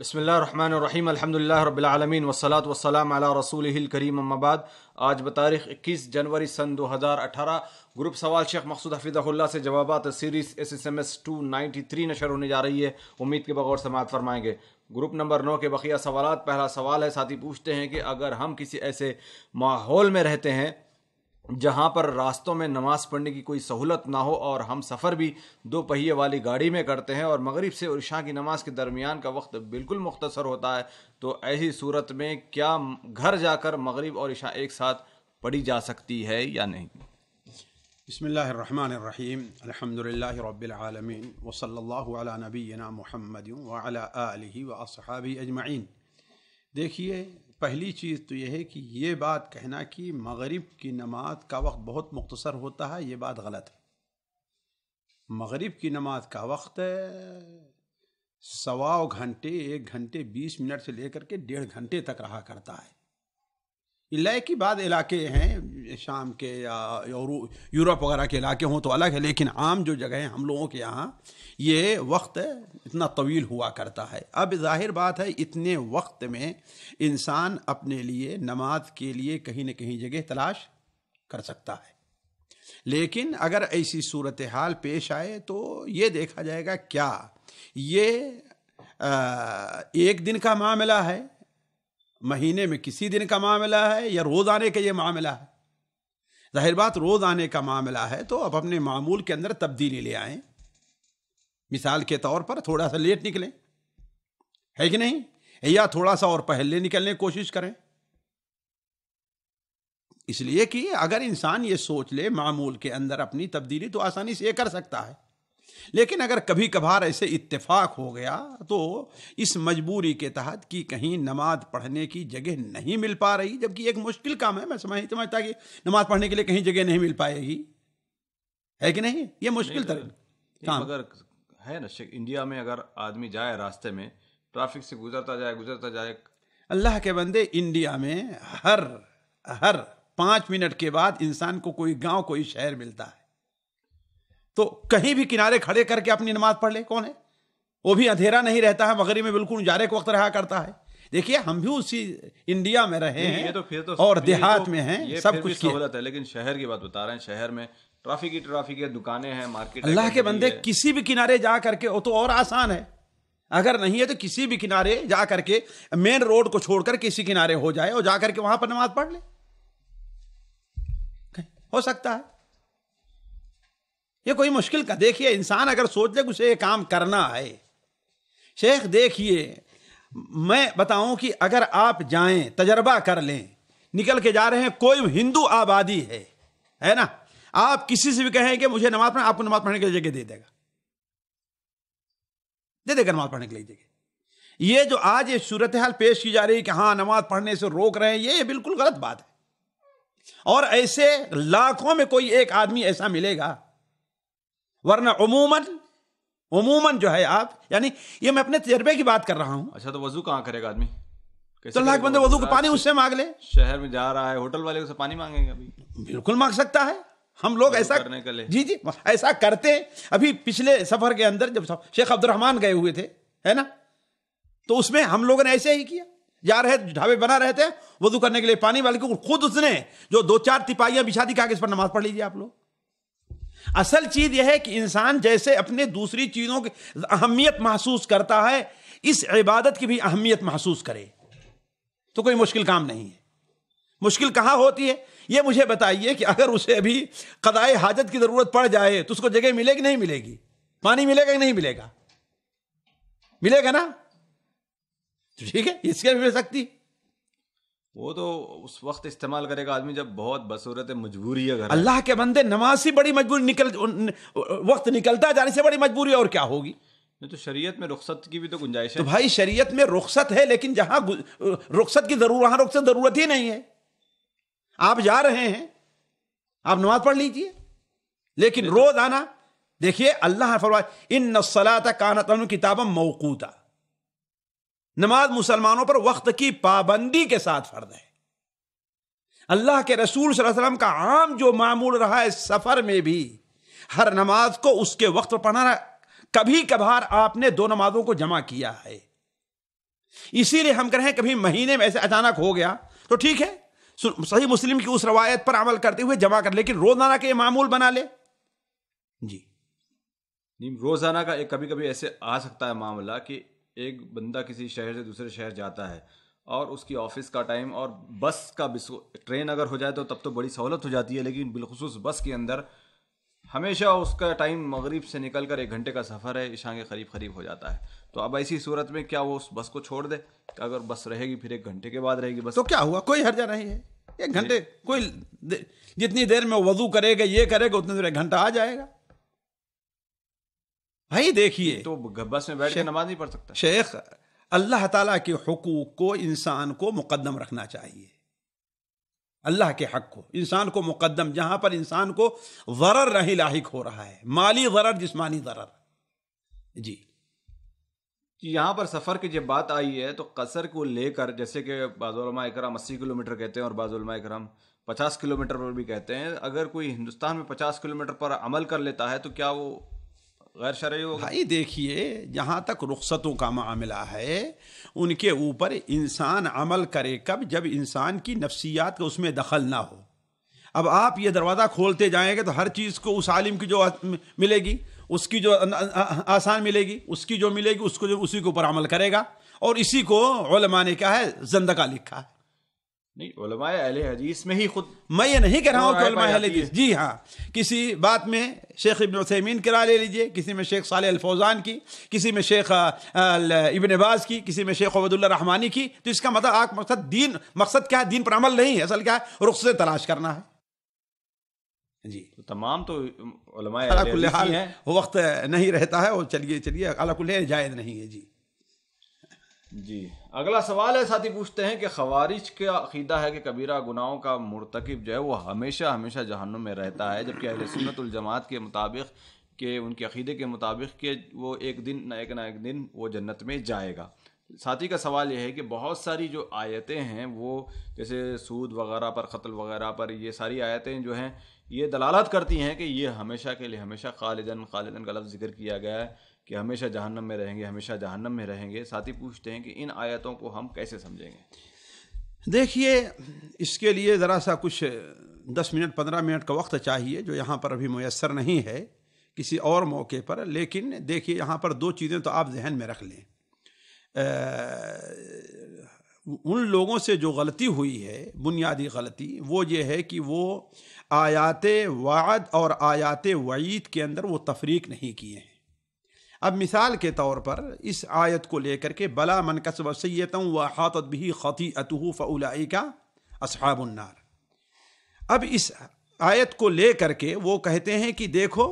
بسم اللہ الرحمن الرحیم الحمد اللہ رب العالمین وصلاۃ وسلام علیہ رسول ال کریم آباد آج بتاریخ اکیس جنوری سن دو ہزار اٹھارہ گروپ سوال شیخ مقصود حفیظہ اللہ سے جوابات series S S M S two ninety three نشر ہونے جا رہی ہے امید کے بغور سماعت فرمائیں گے گروپ نمبر نو کے بقیہ سوالات پہلا سوال ہے ساتھی پوچھتے ہیں کہ اگر ہم کسی ایسے ماحول میں رہتے ہیں جہاں پر راستوں میں نماز پڑھنے کی کوئی سہولت نہ ہو اور ہم سفر بھی دو پہیے والی گاڑی میں کرتے ہیں اور مغرب سے اور عشاء کی نماز کے درمیان کا وقت بالکل مختصر ہوتا ہے تو ایسی صورت میں کیا گھر جا کر مغرب اور عشاء ایک ساتھ پڑھی جا سکتی ہے یا نہیں بسم اللہ الرحمن الرحیم الحمد للہ رب العالمین و صلی اللہ علیہ نبینا محمد و اجمعین دیکھیے پہلی چیز تو یہ ہے کہ یہ بات کہنا کہ مغرب کی نماز کا وقت بہت مختصر ہوتا ہے یہ بات غلط ہے مغرب کی نماز کا وقت سوا گھنٹے ایک گھنٹے بیس منٹ سے لے کر کے ڈیڑھ گھنٹے تک رہا کرتا ہے لے کے بعد علاقے ہیں شام کے یا یورپ وغیرہ کے علاقے ہوں تو الگ ہے لیکن عام جو جگہیں ہم لوگوں کے یہاں یہ وقت اتنا طویل ہوا کرتا ہے اب ظاہر بات ہے اتنے وقت میں انسان اپنے لیے نماز کے لیے کہیں نہ کہیں جگہ تلاش کر سکتا ہے لیکن اگر ایسی صورت حال پیش آئے تو یہ دیکھا جائے گا کیا یہ ایک دن کا معاملہ ہے مہینے میں کسی دن کا معاملہ ہے یا روز آنے کا یہ معاملہ ہے ظاہر بات روز آنے کا معاملہ ہے تو اب اپنے معمول کے اندر تبدیلی لے آئیں مثال کے طور پر تھوڑا سا لیٹ نکلیں ہے کہ نہیں یا تھوڑا سا اور پہلے نکلنے کی کوشش کریں اس لیے کہ اگر انسان یہ سوچ لے معمول کے اندر اپنی تبدیلی تو آسانی سے یہ کر سکتا ہے لیکن اگر کبھی کبھار ایسے اتفاق ہو گیا تو اس مجبوری کے تحت کی کہیں نماز پڑھنے کی جگہ نہیں مل پا رہی جبکہ ایک مشکل کام ہے میں سمجھتا کہ نماز پڑھنے کے لیے کہیں جگہ نہیں مل پائے گی ہے کہ نہیں یہ مشکل اگر ہے نا انڈیا میں اگر آدمی جائے راستے میں ٹرافک سے گزرتا جائے گزرتا جائے اللہ کے بندے انڈیا میں ہر ہر پانچ منٹ کے بعد انسان کو کوئی گاؤں کوئی شہر ملتا ہے تو کہیں بھی کنارے کھڑے کر کے اپنی نماز پڑھ لے کون ہے وہ بھی اندھیرا نہیں رہتا ہے مغرب میں بالکل اجارے کو وقت رہا کرتا ہے دیکھیے ہم بھی اسی انڈیا میں رہے ہیں تو پھر تو اور دیہات میں ہیں سب کچھ سہولت ہے لیکن شہر کی بات بتا رہے ہیں شہر میں ٹرافک ٹرافک ہی دکانیں ہیں مارکیٹ اللہ کے بندے کسی بھی کنارے جا کر کے وہ تو اور آسان ہے اگر نہیں ہے تو کسی بھی کنارے جا کر کے مین روڈ کو چھوڑ کر کسی کنارے ہو جائے اور جا کر کے وہاں پر نماز پڑھ لے ہو سکتا ہے یہ کوئی مشکل کا دیکھیے انسان اگر سوچ دے اسے کام کرنا ہے شیخ دیکھیے میں بتاؤں کہ اگر آپ جائیں تجربہ کر لیں نکل کے جا رہے ہیں کوئی ہندو آبادی ہے ہے نا آپ کسی سے بھی کہیں کہ مجھے نماز پڑھنا آپ کو نماز پڑھنے کے جگہ دے دے گا دے دے گا نماز پڑھنے کے لیے جگہ یہ جو آج یہ صورتحال پیش کی جا رہی ہے کہ ہاں نماز پڑھنے سے روک رہے ہیں یہ بالکل غلط بات ہے اور ایسے لاکھوں میں کوئی ایک آدمی ایسا ملے گا ورنہ عموماً عموماً جو ہے آپ یعنی یہ میں اپنے تجربے کی بات کر رہا ہوں اچھا تو وضو کہاں کرے گا آدمی تو بندے وضو پانی اس سے مانگ لے شہر میں جا رہا ہے والے پانی مانگیں گے مانگ سکتا ہے ہم لوگ ایسا جی جی ایسا کرتے ابھی پچھلے سفر کے اندر جب شیخ عبد الرحمان گئے ہوئے تھے ہے نا تو اس میں ہم لوگوں نے ایسے ہی کیا جا رہے ڈھابے بنا رہے تھے وضو کرنے کے لیے پانی والے کو خود اس نے جو دو چار بچھا دی کہا کہ اس پر نماز پڑھ لیجیے آپ لوگ اصل چیز یہ ہے کہ انسان جیسے اپنے دوسری چیزوں کی اہمیت محسوس کرتا ہے اس عبادت کی بھی اہمیت محسوس کرے تو کوئی مشکل کام نہیں ہے مشکل کہاں ہوتی ہے یہ مجھے بتائیے کہ اگر اسے ابھی خدائی حاجت کی ضرورت پڑ جائے تو اس کو جگہ ملے گی نہیں ملے گی پانی ملے گا کہ نہیں ملے گا ملے گا نا ٹھیک ہے اس کے بھی مل سکتی وہ تو اس وقت استعمال کرے گا آدمی جب بہت بصورت مجبوری ہے گھر اللہ کے بندے نماز سے بڑی مجبوری نکل وقت نکلتا جانے سے بڑی مجبوری اور کیا ہوگی تو شریعت میں رخصت کی بھی تو گنجائش ہے تو بھائی شریعت میں رخصت ہے لیکن جہاں رخصت کی ضرورت رخصت ضرورت ہی نہیں ہے آپ جا رہے ہیں آپ نماز پڑھ لیجئے لیکن روز آنا دیکھیے اللہ فرمائے ان نسلہ کانت کتاب موقو نماز مسلمانوں پر وقت کی پابندی کے ساتھ فرد ہے اللہ کے رسول صلی اللہ علیہ وسلم کا عام جو معمول رہا ہے سفر میں بھی ہر نماز کو اس کے وقت پر پڑھنا کبھی کبھار آپ نے دو نمازوں کو جمع کیا ہے اسی لیے ہم کہیں کبھی مہینے میں ایسے اچانک ہو گیا تو ٹھیک ہے صحیح مسلم کی اس روایت پر عمل کرتے ہوئے جمع کر لیکن روزانہ کا یہ معمول بنا لے جی روزانہ کا ایک کبھی کبھی ایسے آ سکتا ہے معاملہ کہ ایک بندہ کسی شہر سے دوسرے شہر جاتا ہے اور اس کی آفس کا ٹائم اور بس کا بس ٹرین اگر ہو جائے تو تب تو بڑی سہولت ہو جاتی ہے لیکن بالخصوص بس کے اندر ہمیشہ اس کا ٹائم مغرب سے نکل کر ایک گھنٹے کا سفر ہے عشاء کے قریب قریب ہو جاتا ہے تو اب ایسی صورت میں کیا وہ اس بس کو چھوڑ دے کہ اگر بس رہے گی پھر ایک گھنٹے کے بعد رہے گی بس تو کیا ہوا کوئی ہر نہیں ہے ایک گھنٹے جی۔ کوئی جتنی دیر میں وضو کرے گا یہ کرے گا اتنی دیر ایک گھنٹہ آ جائے گا بھائی دیکھیے تو بس میں بیٹھ کے نماز نہیں پڑھ سکتا شیخ اللہ تعالیٰ کے حقوق کو انسان کو مقدم رکھنا چاہیے اللہ کے حق کو انسان کو مقدم جہاں پر انسان کو ضرر نہیں لاحق ہو رہا ہے مالی ضرر جسمانی ضرر جی, جی، یہاں پر سفر کی جب بات آئی ہے تو قصر کو لے کر جیسے کہ بعض علماء اکرام اسی کلو میٹر کہتے ہیں اور بعض علماء اکرام پچاس کلو میٹر بھی کہتے ہیں اگر کوئی ہندوستان میں پچاس کلو میٹر پر عمل کر لیتا ہے تو کیا وہ غیر شرعی ہوگا بھائی دیکھیے جہاں تک رخصتوں کا معاملہ ہے ان کے اوپر انسان عمل کرے کب جب انسان کی نفسیات کا اس میں دخل نہ ہو اب آپ یہ دروازہ کھولتے جائیں گے تو ہر چیز کو اس عالم کی جو ملے گی اس کی جو آسان ملے گی اس کی جو ملے گی اس کو جو اسی کے اوپر عمل کرے گا اور اسی کو علماء نے کیا ہے زندگا لکھا ہے نہیں علماء اہل حدیث میں ہی خود میں یہ نہیں کہہ رہا ہوں کہ علماء اہل حدیث جی ہاں کسی بات میں شیخ ابن عثیمین کرا لے لیجئے کسی میں شیخ صالح الفوزان کی کسی میں شیخ ابن باز کی کسی میں شیخ عبداللہ اللہ رحمانی کی تو اس کا مطلب آپ مقصد دین مقصد کیا ہے دین پر عمل نہیں ہے اصل کیا ہے رخ سے تلاش کرنا ہے جی تمام تو ہی ہیں وہ وقت نہیں رہتا ہے وہ چلیے چلیے اللہ کل جائز نہیں ہے جی جی اگلا سوال ہے ساتھی پوچھتے ہیں کہ خوارج کا عقیدہ ہے کہ کبیرہ گناہوں کا مرتکب جو ہے وہ ہمیشہ ہمیشہ جہنم میں رہتا ہے جبکہ اہل سنت الجماعت کے مطابق کہ ان کے عقیدے کے مطابق کہ وہ ایک دن نہ ایک نہ ایک دن وہ جنت میں جائے گا ساتھی کا سوال یہ ہے کہ بہت ساری جو آیتیں ہیں وہ جیسے سود وغیرہ پر قتل وغیرہ پر یہ ساری آیتیں جو ہیں یہ دلالت کرتی ہیں کہ یہ ہمیشہ کے لیے ہمیشہ خالدن خالدن کا لفظ ذکر کیا گیا ہے کہ ہمیشہ جہنم میں رہیں گے ہمیشہ جہنم میں رہیں گے ساتھی پوچھتے ہیں کہ ان آیتوں کو ہم کیسے سمجھیں گے دیکھیے اس کے لیے ذرا سا کچھ دس منٹ پندرہ منٹ کا وقت چاہیے جو یہاں پر ابھی میسر نہیں ہے کسی اور موقع پر لیکن دیکھیے یہاں پر دو چیزیں تو آپ ذہن میں رکھ لیں ان لوگوں سے جو غلطی ہوئی ہے بنیادی غلطی وہ یہ ہے کہ وہ آیات وعد اور آیات وعید کے اندر وہ تفریق نہیں کیے ہیں اب مثال کے طور پر اس آیت کو لے کر کے بلا من کسب سیتوں و حاطت بھی خطی اتح فلائی کا اصحاب النار اب اس آیت کو لے کر کے وہ کہتے ہیں کہ دیکھو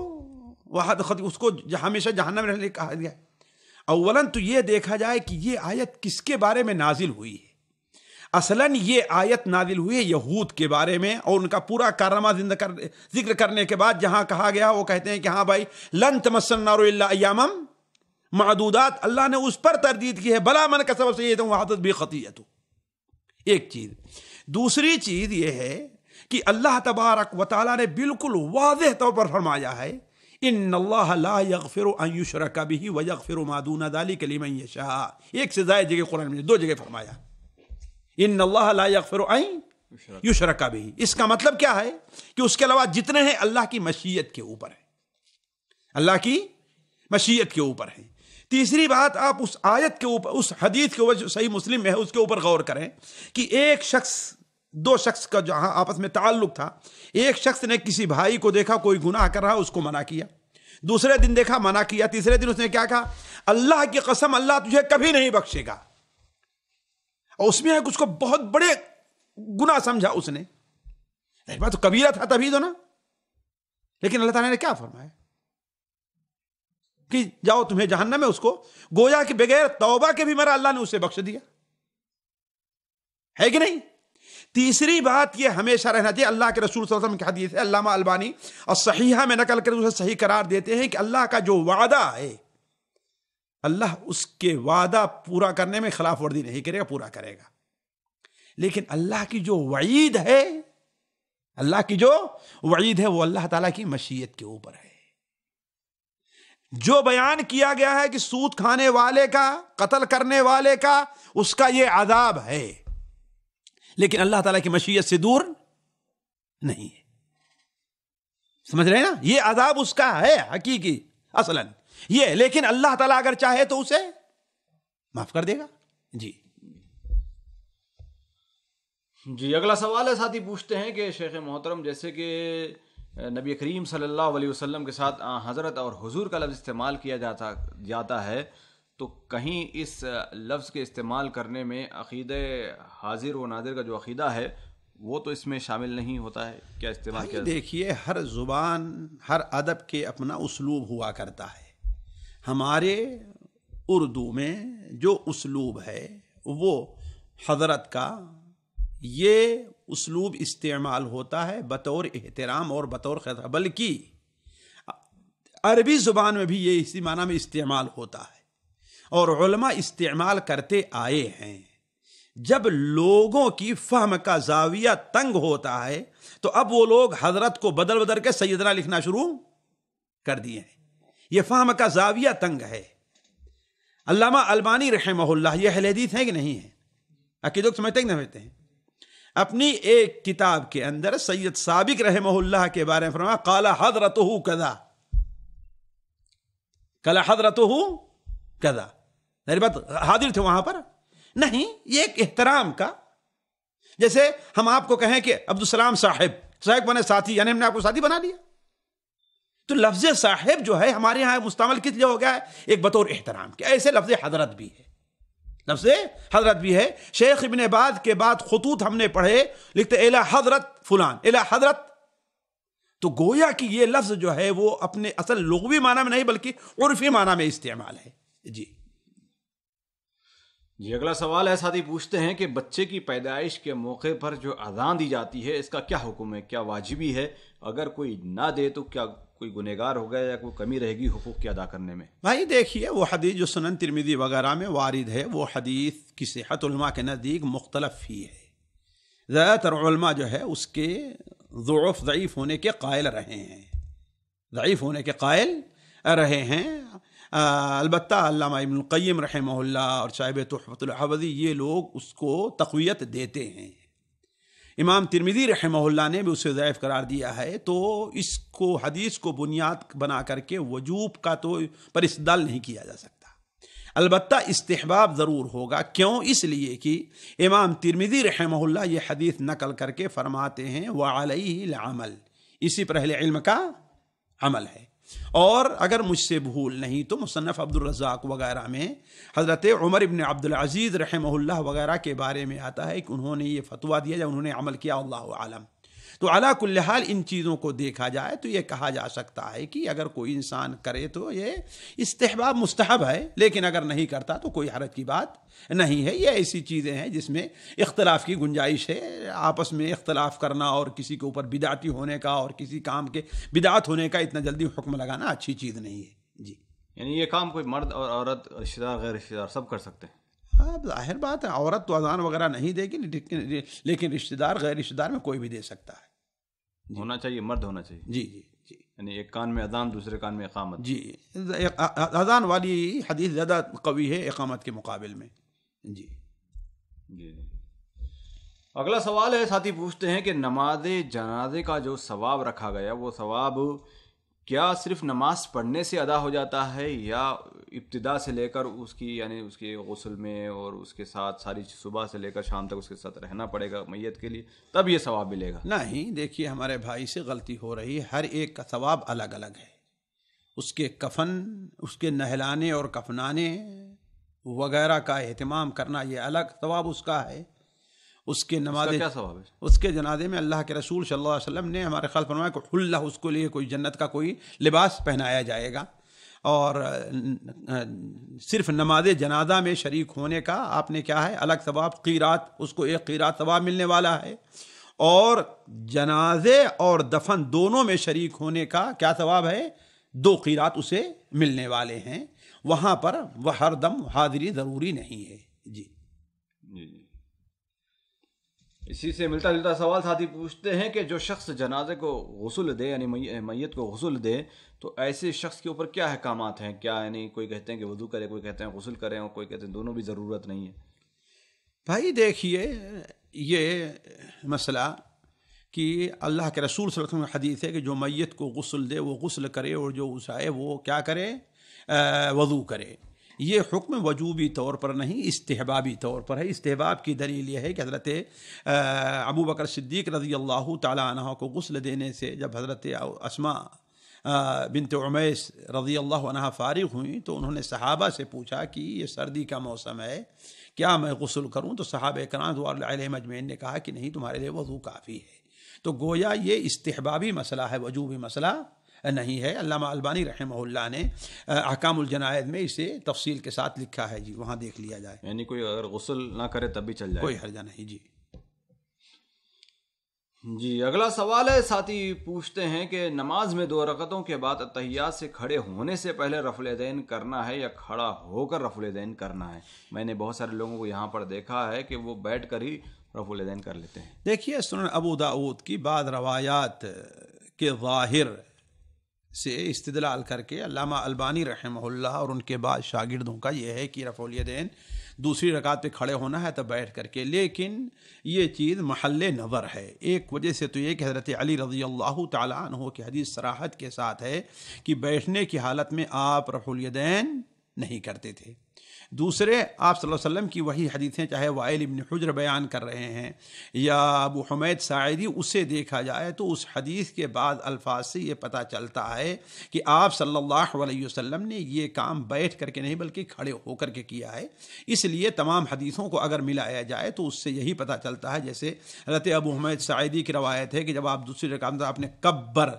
وہ خط اس کو ہمیشہ جہنم رہنے کہا گیا اولن تو یہ دیکھا جائے کہ یہ آیت کس کے بارے میں نازل ہوئی ہے اصلاً یہ آیت نادل ہوئی یہود کے بارے میں اور ان کا پورا کارنامہ ذکر کرنے کے بعد جہاں کہا گیا وہ کہتے ہیں کہ ہاں بھائی لن تمسن اللہ ایامم معدودات اللہ نے اس پر تردید کی ہے بلا من کا سبب سے یہ تو حادثت بھی خطیت ہو ایک چیز دوسری چیز یہ ہے کہ اللہ تبارک و تعالیٰ نے بالکل واضح طور پر فرمایا ہے ان اللہ لا یغفر ان یشرک ربھی و یغفر ما مادون دالی لمن یشاء ایک سے زائد جگہ قرآن میں دو جگہ فرمایا ان اللہ لا یغفر عین کا بھی اس کا مطلب کیا ہے کہ اس کے علاوہ جتنے ہیں اللہ کی مشیت کے اوپر ہیں اللہ کی مشیت کے اوپر ہیں تیسری بات آپ اس آیت کے اوپر اس حدیث کے جو صحیح مسلم میں ہے اس کے اوپر غور کریں کہ ایک شخص دو شخص کا جہاں آپس میں تعلق تھا ایک شخص نے کسی بھائی کو دیکھا کوئی گناہ کر رہا اس کو منع کیا دوسرے دن دیکھا منع کیا تیسرے دن اس نے کیا کہا اللہ کی قسم اللہ تجھے کبھی نہیں بخشے گا اور اس میں اس کو بہت بڑے گنا سمجھا اس نے تو کبیرہ تھا تبھی دو نا لیکن اللہ تعالیٰ نے کیا فرمایا کہ جاؤ تمہیں جہنم میں اس کو گویا کے بغیر توبہ کے بھی میرا اللہ نے اسے بخش دیا ہے کہ نہیں تیسری بات یہ ہمیشہ رہنا چاہیے اللہ کے رسول صلی اللہ علیہ وسلم کی حدیث ہے علامہ البانی اور صحیحہ میں نقل کر اسے صحیح قرار دیتے ہیں کہ اللہ کا جو وعدہ ہے اللہ اس کے وعدہ پورا کرنے میں خلاف ورزی نہیں کرے گا پورا کرے گا لیکن اللہ کی جو وعید ہے اللہ کی جو وعید ہے وہ اللہ تعالیٰ کی مشیت کے اوپر ہے جو بیان کیا گیا ہے کہ سود کھانے والے کا قتل کرنے والے کا اس کا یہ عذاب ہے لیکن اللہ تعالیٰ کی مشیت سے دور نہیں ہے سمجھ رہے ہیں نا یہ عذاب اس کا ہے حقیقی اصلاً یہ لیکن اللہ تعالیٰ اگر چاہے تو اسے معاف کر دے گا جی جی اگلا سوال ہے ساتھی پوچھتے ہیں کہ شیخ محترم جیسے کہ نبی کریم صلی اللہ علیہ وسلم کے ساتھ حضرت اور حضور کا لفظ استعمال کیا جاتا جاتا ہے تو کہیں اس لفظ کے استعمال کرنے میں عقیدے حاضر و ناظر کا جو عقیدہ ہے وہ تو اس میں شامل نہیں ہوتا ہے کیا استعمال کیا دیکھیے ہر زبان ہر ادب کے اپنا اسلوب ہوا کرتا ہے ہمارے اردو میں جو اسلوب ہے وہ حضرت کا یہ اسلوب استعمال ہوتا ہے بطور احترام اور بطور بل بلکہ عربی زبان میں بھی یہ اسی معنی میں استعمال ہوتا ہے اور علماء استعمال کرتے آئے ہیں جب لوگوں کی فہم کا زاویہ تنگ ہوتا ہے تو اب وہ لوگ حضرت کو بدل بدل کے سیدنا لکھنا شروع کر دیے ہیں یہ فہم کا زاویہ تنگ ہے علامہ البانی رحمہ اللہ یہ اہل حدیث ہیں کہ نہیں ہے عقیدت سمجھتے کہ سمجھتے ہیں اپنی ایک کتاب کے اندر سید سابق رحمہ اللہ کے بارے میں فرما کالا کالا حضرت ہو کدا میری یعنی بات حاضر تھے وہاں پر نہیں یہ ایک احترام کا جیسے ہم آپ کو کہیں کہ عبدالسلام صاحب صاحب بنے ساتھی یعنی ہم نے آپ کو ساتھی بنا لیا تو لفظ صاحب جو ہے ہمارے یہاں مستعمل کس لیے ہو گیا ہے ایک بطور احترام کے ایسے لفظ حضرت بھی ہے لفظ حضرت بھی ہے شیخ ابن باد کے بعد خطوط ہم نے پڑھے لکھتے الا حضرت فلان الا حضرت تو گویا کہ یہ لفظ جو ہے وہ اپنے اصل لغوی معنی میں نہیں بلکہ عرفی معنی میں استعمال ہے جی جی اگلا سوال ہے ساتھی پوچھتے ہیں کہ بچے کی پیدائش کے موقع پر جو اذان دی جاتی ہے اس کا کیا حکم ہے کیا واجبی ہے اگر کوئی نہ دے تو کیا کوئی گنہگار ہو گیا یا کوئی کمی رہے گی حقوق کی ادا کرنے میں بھائی دیکھیے وہ حدیث جو سنن ترمیدی وغیرہ میں وارد ہے وہ حدیث کی صحت علماء کے نزدیک مختلف ہی ہے زیادہ تر علماء جو ہے اس کے ضعف ضعیف ہونے کے قائل رہے ہیں ضعیف ہونے کے قائل رہے ہیں البتہ علامہ ابن القیم رحمہ اللہ اور تحفۃ الحدی یہ لوگ اس کو تقویت دیتے ہیں امام ترمیدی رحمہ اللہ نے بھی اسے ضعیف قرار دیا ہے تو اس کو حدیث کو بنیاد بنا کر کے وجوب کا تو پر استدال نہیں کیا جا سکتا البتہ استحباب ضرور ہوگا کیوں اس لیے کہ امام ترمیدی رحمہ اللہ یہ حدیث نقل کر کے فرماتے ہیں وَعَلَيْهِ الْعَمَلِ اسی پر اہل علم کا عمل ہے اور اگر مجھ سے بھول نہیں تو مصنف عبد الرزاق وغیرہ میں حضرت عمر ابن العزیز رحمہ اللہ وغیرہ کے بارے میں آتا ہے کہ انہوں نے یہ فتویٰ دیا جب انہوں نے عمل کیا اللہ عالم تو علا کل حال ان چیزوں کو دیکھا جائے تو یہ کہا جا سکتا ہے کہ اگر کوئی انسان کرے تو یہ استحباب مستحب ہے لیکن اگر نہیں کرتا تو کوئی حرج کی بات نہیں ہے یہ ایسی چیزیں ہیں جس میں اختلاف کی گنجائش ہے آپس میں اختلاف کرنا اور کسی کے اوپر بدعتی ہونے کا اور کسی کام کے بدعت ہونے کا اتنا جلدی حکم لگانا اچھی چیز نہیں ہے جی یعنی یہ کام کوئی مرد اور عورت رشتہ دار غیر رشتہ دار سب کر سکتے ہیں ہاں، ظاہر بات ہے عورت تو اذان وغیرہ نہیں دے گی لیکن رشتہ دار غیر رشتہ دار میں کوئی بھی دے سکتا ہے جی۔ ہونا چاہیے مرد ہونا چاہیے جی جی جی یعنی ایک کان میں اذان دوسرے کان میں اقامت جی اذان والی حدیث زیادہ قوی ہے اقامت کے مقابل میں جی جی اگلا سوال ہے ساتھی پوچھتے ہیں کہ نماز جنازے کا جو ثواب رکھا گیا وہ ثواب کیا صرف نماز پڑھنے سے ادا ہو جاتا ہے یا ابتدا سے لے کر اس کی یعنی اس کے غسل میں اور اس کے ساتھ ساری صبح سے لے کر شام تک اس کے ساتھ رہنا پڑے گا میت کے لیے تب یہ ثواب ملے گا نہیں دیکھیے ہمارے بھائی سے غلطی ہو رہی ہے ہر ایک کا ثواب الگ الگ ہے اس کے کفن اس کے نہلانے اور کفنانے وغیرہ کا اہتمام کرنا یہ الگ ثواب اس کا ہے اس کے نماز کیا ثواب ہے اس کے جنازے میں اللہ کے رسول صلی اللہ علیہ وسلم نے ہمارے خیال فرمایا کو اللہ اس کے لیے کوئی جنت کا کوئی لباس پہنایا جائے گا اور صرف نماز جنازہ میں شریک ہونے کا آپ نے کیا ہے الگ ثواب قیرات اس کو ایک قیرات ثواب ملنے والا ہے اور جنازے اور دفن دونوں میں شریک ہونے کا کیا ثواب ہے دو قیرات اسے ملنے والے ہیں وہاں پر وہ ہر دم حاضری ضروری نہیں ہے جی جی, جی۔ اسی سے ملتا جلتا سوال ساتھی پوچھتے ہیں کہ جو شخص جنازے کو غسل دے یعنی میت کو غسل دے تو ایسے شخص کے اوپر کیا احکامات ہیں کیا یعنی کوئی کہتے ہیں کہ وضو کرے کوئی کہتے ہیں غسل کریں کوئی کہتے ہیں دونوں بھی ضرورت نہیں ہے بھائی دیکھیے یہ مسئلہ کہ اللہ کے رسول صلی اللہ علیہ وسلم حدیث ہے کہ جو میت کو غسل دے وہ غسل کرے اور جو اسائے وہ کیا کرے وضو کرے یہ حکم وجوبی طور پر نہیں استحبابی طور پر ہے استحباب کی دلیل یہ ہے کہ حضرت ابو بکر صدیق رضی اللہ تعالیٰ عنہ کو غسل دینے سے جب حضرت اسما بنت عمیس رضی اللہ عنہ فارغ ہوئیں تو انہوں نے صحابہ سے پوچھا کہ یہ سردی کا موسم ہے کیا میں غسل کروں تو صحابۂ دوار علیہ مجمعین نے کہا کہ نہیں تمہارے لیے وضو کافی ہے تو گویا یہ استحبابی مسئلہ ہے وجوبی مسئلہ نہیں ہے علامہ البانی رحمہ اللہ نے احکام الجنائد میں اسے تفصیل کے ساتھ لکھا ہے جی وہاں دیکھ لیا جائے یعنی کوئی اگر غسل نہ کرے تب بھی چل جائے کوئی حرجہ نہیں جی جی اگلا سوال ہے ساتھی پوچھتے ہیں کہ نماز میں دو رکتوں کے بعد اتحیات سے کھڑے ہونے سے پہلے رفل دین کرنا ہے یا کھڑا ہو کر رفل دین کرنا ہے میں نے بہت سارے لوگوں کو یہاں پر دیکھا ہے کہ وہ بیٹھ کر ہی رف الدین کر لیتے ہیں دیکھیے سنن ابو داود کی بعد روایات کے ظاہر سے استدلال کر کے علامہ البانی رحمہ اللہ اور ان کے بعد شاگردوں کا یہ ہے کہ رفع دین دوسری رکعت پہ کھڑے ہونا ہے تو بیٹھ کر کے لیکن یہ چیز محل نور ہے ایک وجہ سے تو یہ کہ حضرت علی رضی اللہ تعالیٰ عنہ کے حدیث سراحت کے ساتھ ہے کہ بیٹھنے کی حالت میں آپ رفع دین نہیں کرتے تھے دوسرے آپ صلی اللہ علیہ وسلم کی وہی حدیثیں چاہے وائل ابن حجر بیان کر رہے ہیں یا ابو حمید سعیدی اسے دیکھا جائے تو اس حدیث کے بعد الفاظ سے یہ پتہ چلتا ہے کہ آپ صلی اللہ علیہ وسلم نے یہ کام بیٹھ کر کے نہیں بلکہ کھڑے ہو کر کے کیا ہے اس لیے تمام حدیثوں کو اگر ملایا جائے تو اس سے یہی پتہ چلتا ہے جیسے حضرت ابو حمید سعیدی کی روایت ہے کہ جب آپ دوسری رقم آپ نے کبر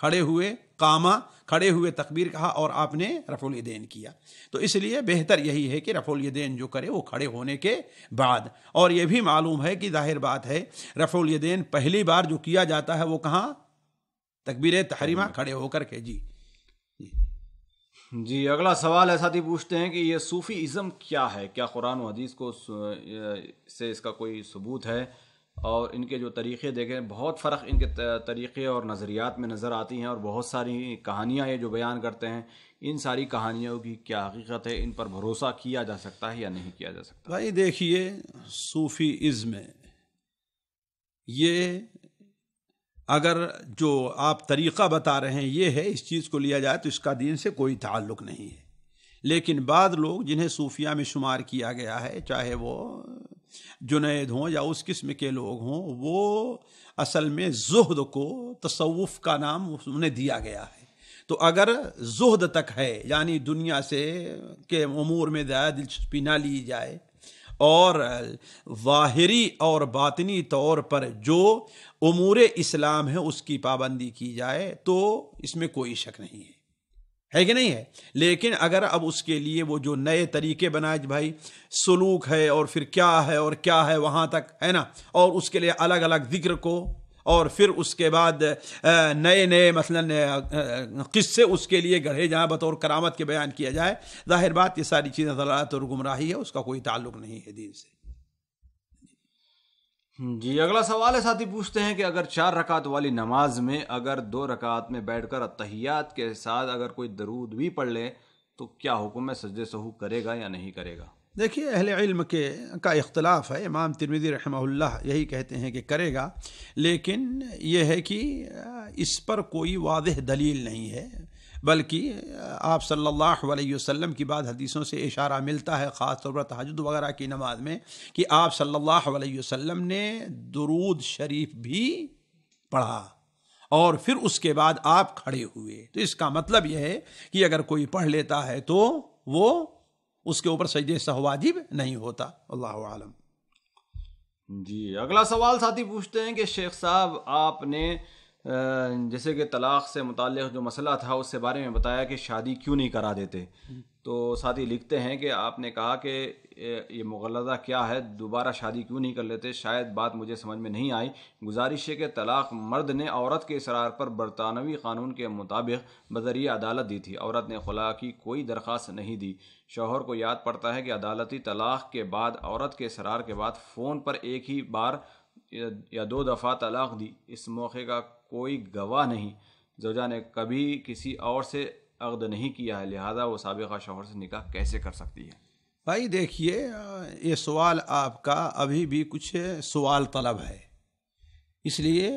کھڑے ہوئے کاما کھڑے ہوئے تکبیر کہا اور آپ نے رف الدین کیا تو اس لیے بہتر یہی ہے کہ رف الدین جو کرے وہ کھڑے ہونے کے بعد اور یہ بھی معلوم ہے کہ ظاہر بات ہے رف الدین پہلی بار جو کیا جاتا ہے وہ کہاں تکبیر تحریمہ کھڑے ہو کر کے جی جی اگلا سوال ایسا ساتھی پوچھتے ہیں کہ یہ صوفی ازم کیا ہے کیا قرآن و حدیث کو سے اس کا کوئی ثبوت ہے اور ان کے جو طریقے دیکھیں بہت فرق ان کے طریقے اور نظریات میں نظر آتی ہیں اور بہت ساری کہانیاں یہ جو بیان کرتے ہیں ان ساری کہانیوں کی کیا حقیقت ہے ان پر بھروسہ کیا جا سکتا ہے یا نہیں کیا جا سکتا بھائی دیکھیے صوفی ازم یہ اگر جو آپ طریقہ بتا رہے ہیں یہ ہے اس چیز کو لیا جائے تو اس کا دین سے کوئی تعلق نہیں ہے لیکن بعد لوگ جنہیں صوفیہ میں شمار کیا گیا ہے چاہے وہ جنید ہوں یا اس قسم کے لوگ ہوں وہ اصل میں زہد کو تصوف کا نام انہیں دیا گیا ہے تو اگر زہد تک ہے یعنی دنیا سے کے امور میں زیادہ دلچسپی نہ لی جائے اور ظاہری اور باطنی طور پر جو امور اسلام ہے اس کی پابندی کی جائے تو اس میں کوئی شک نہیں ہے ہے کہ نہیں ہے لیکن اگر اب اس کے لیے وہ جو نئے طریقے بنائے جی بھائی سلوک ہے اور پھر کیا ہے اور کیا ہے وہاں تک ہے نا اور اس کے لیے الگ الگ ذکر کو اور پھر اس کے بعد نئے نئے مثلا قصے اس کے لیے گڑھے جہاں بطور کرامت کے بیان کیا جائے ظاہر بات یہ ساری چیزیں ضلعت اور گمراہی ہے اس کا کوئی تعلق نہیں ہے دین سے جی اگلا سوال ہے ساتھی پوچھتے ہیں کہ اگر چار رکعت والی نماز میں اگر دو رکعت میں بیٹھ کر اتحیات کے ساتھ اگر کوئی درود بھی پڑھ لے تو کیا حکم ہے سجدے سہو کرے گا یا نہیں کرے گا دیکھیے اہل علم کے کا اختلاف ہے امام ترمیدی رحمہ اللہ یہی کہتے ہیں کہ کرے گا لیکن یہ ہے کہ اس پر کوئی واضح دلیل نہیں ہے بلکہ آپ صلی اللہ علیہ وسلم کی بعد حدیثوں سے اشارہ ملتا ہے خاص طور پر تحجد وغیرہ کی نماز میں کہ آپ صلی اللہ علیہ وسلم نے درود شریف بھی پڑھا اور پھر اس کے بعد آپ کھڑے ہوئے تو اس کا مطلب یہ ہے کہ اگر کوئی پڑھ لیتا ہے تو وہ اس کے اوپر سہ سہواجب نہیں ہوتا اللہ عالم جی اگلا سوال ساتھی پوچھتے ہیں کہ شیخ صاحب آپ نے جیسے کہ طلاق سے متعلق جو مسئلہ تھا اس سے بارے میں بتایا کہ شادی کیوں نہیں کرا دیتے تو ساتھی لکھتے ہیں کہ آپ نے کہا کہ یہ مغلذہ کیا ہے دوبارہ شادی کیوں نہیں کر لیتے شاید بات مجھے سمجھ میں نہیں آئی گزارش ہے کہ طلاق مرد نے عورت کے اصرار پر برطانوی قانون کے مطابق بذریعہ عدالت دی تھی عورت نے خلا کی کوئی درخواست نہیں دی شوہر کو یاد پڑتا ہے کہ عدالتی طلاق کے بعد عورت کے اصرار کے بعد فون پر ایک ہی بار یا دو دفعہ طلاق دی اس موقع کا کوئی گواہ نہیں زوجہ نے کبھی کسی اور سے عقد نہیں کیا ہے لہٰذا وہ سابقہ شوہر سے نکاح کیسے کر سکتی ہے بھائی دیکھیے یہ سوال آپ کا ابھی بھی کچھ سوال طلب ہے اس لیے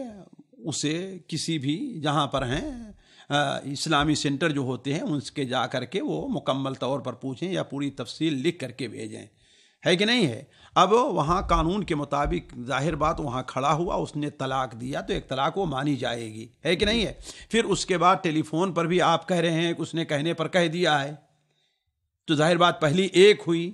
اسے کسی بھی جہاں پر ہیں اسلامی سینٹر جو ہوتے ہیں ان کے جا کر کے وہ مکمل طور پر پوچھیں یا پوری تفصیل لکھ کر کے بھیجیں ہے کہ نہیں ہے اب وہاں قانون کے مطابق ظاہر بات وہاں کھڑا ہوا اس نے طلاق دیا تو ایک طلاق وہ مانی جائے گی ہے کہ نہیں ہے پھر اس کے بعد ٹیلی فون پر بھی آپ کہہ رہے ہیں اس نے کہنے پر کہہ دیا ہے تو ظاہر بات پہلی ایک ہوئی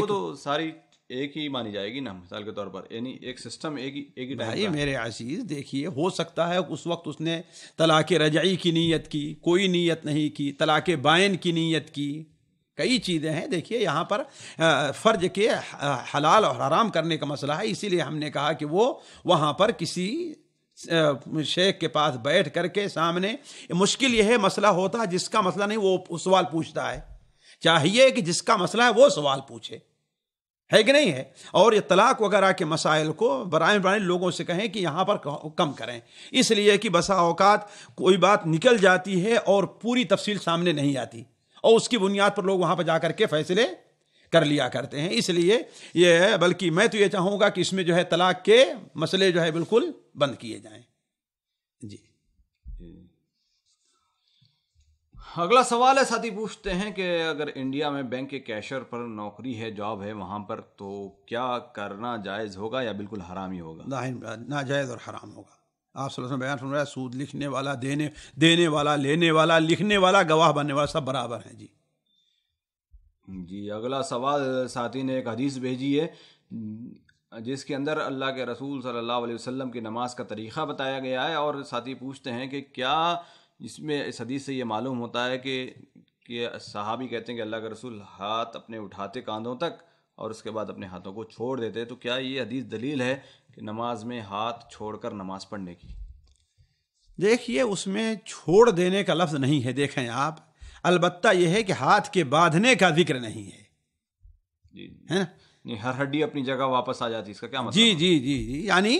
وہ تو ساری ایک ہی مانی جائے گی نا مثال کے طور پر یعنی ایک سسٹم ایک ہی ایک ہی بھائی میرے عزیز دیکھیے ہو سکتا ہے اس وقت اس نے طلاق رجعی کی نیت کی کوئی نیت نہیں کی طلاق بائن کی نیت کی کئی چیزیں ہیں دیکھیے یہاں پر فرض کے حلال اور حرام کرنے کا مسئلہ ہے اسی لیے ہم نے کہا کہ وہ وہاں پر کسی شیخ کے پاس بیٹھ کر کے سامنے مشکل یہ ہے مسئلہ ہوتا ہے جس کا مسئلہ نہیں وہ سوال پوچھتا ہے چاہیے کہ جس کا مسئلہ ہے وہ سوال پوچھے ہے کہ نہیں ہے اور یہ طلاق وغیرہ کے مسائل کو برائے برائے لوگوں سے کہیں کہ یہاں پر کم کریں اس لیے کہ بسا اوقات کوئی بات نکل جاتی ہے اور پوری تفصیل سامنے نہیں آتی اور اس کی بنیاد پر لوگ وہاں پہ جا کر کے فیصلے کر لیا کرتے ہیں اس لیے یہ بلکہ میں تو یہ چاہوں گا کہ اس میں جو ہے طلاق کے مسئلے جو ہے بالکل بند کیے جائیں جی اگلا سوال ہے ساتھی پوچھتے ہیں کہ اگر انڈیا میں بینک کے کیشر پر نوکری ہے جاب ہے وہاں پر تو کیا کرنا جائز ہوگا یا بالکل حرام ہی ہوگا ناجائز اور حرام ہوگا آپ صلی اللہ علیہ بیان فرمایا سود لکھنے والا دینے دینے والا لینے والا لکھنے والا گواہ بننے والا سب برابر ہیں جی جی اگلا سوال ساتھی نے ایک حدیث بھیجی ہے جس کے اندر اللہ کے رسول صلی اللہ علیہ وسلم کی نماز کا طریقہ بتایا گیا ہے اور ساتھی پوچھتے ہیں کہ کیا اس میں اس حدیث سے یہ معلوم ہوتا ہے کہ کہ صحابی کہتے ہیں کہ اللہ کے رسول ہاتھ اپنے اٹھاتے کاندھوں تک اور اس کے بعد اپنے ہاتھوں کو چھوڑ دیتے تو کیا یہ حدیث دلیل ہے کہ نماز میں ہاتھ چھوڑ کر نماز پڑھنے کی دیکھیے اس میں چھوڑ دینے کا لفظ نہیں ہے دیکھیں آپ البتہ یہ ہے کہ ہاتھ کے باندھنے کا ذکر نہیں ہے جی، جی۔ یعنی ہر ہڈی اپنی جگہ واپس آ جاتی اس کا کیا مطلب جی جی جی جی یعنی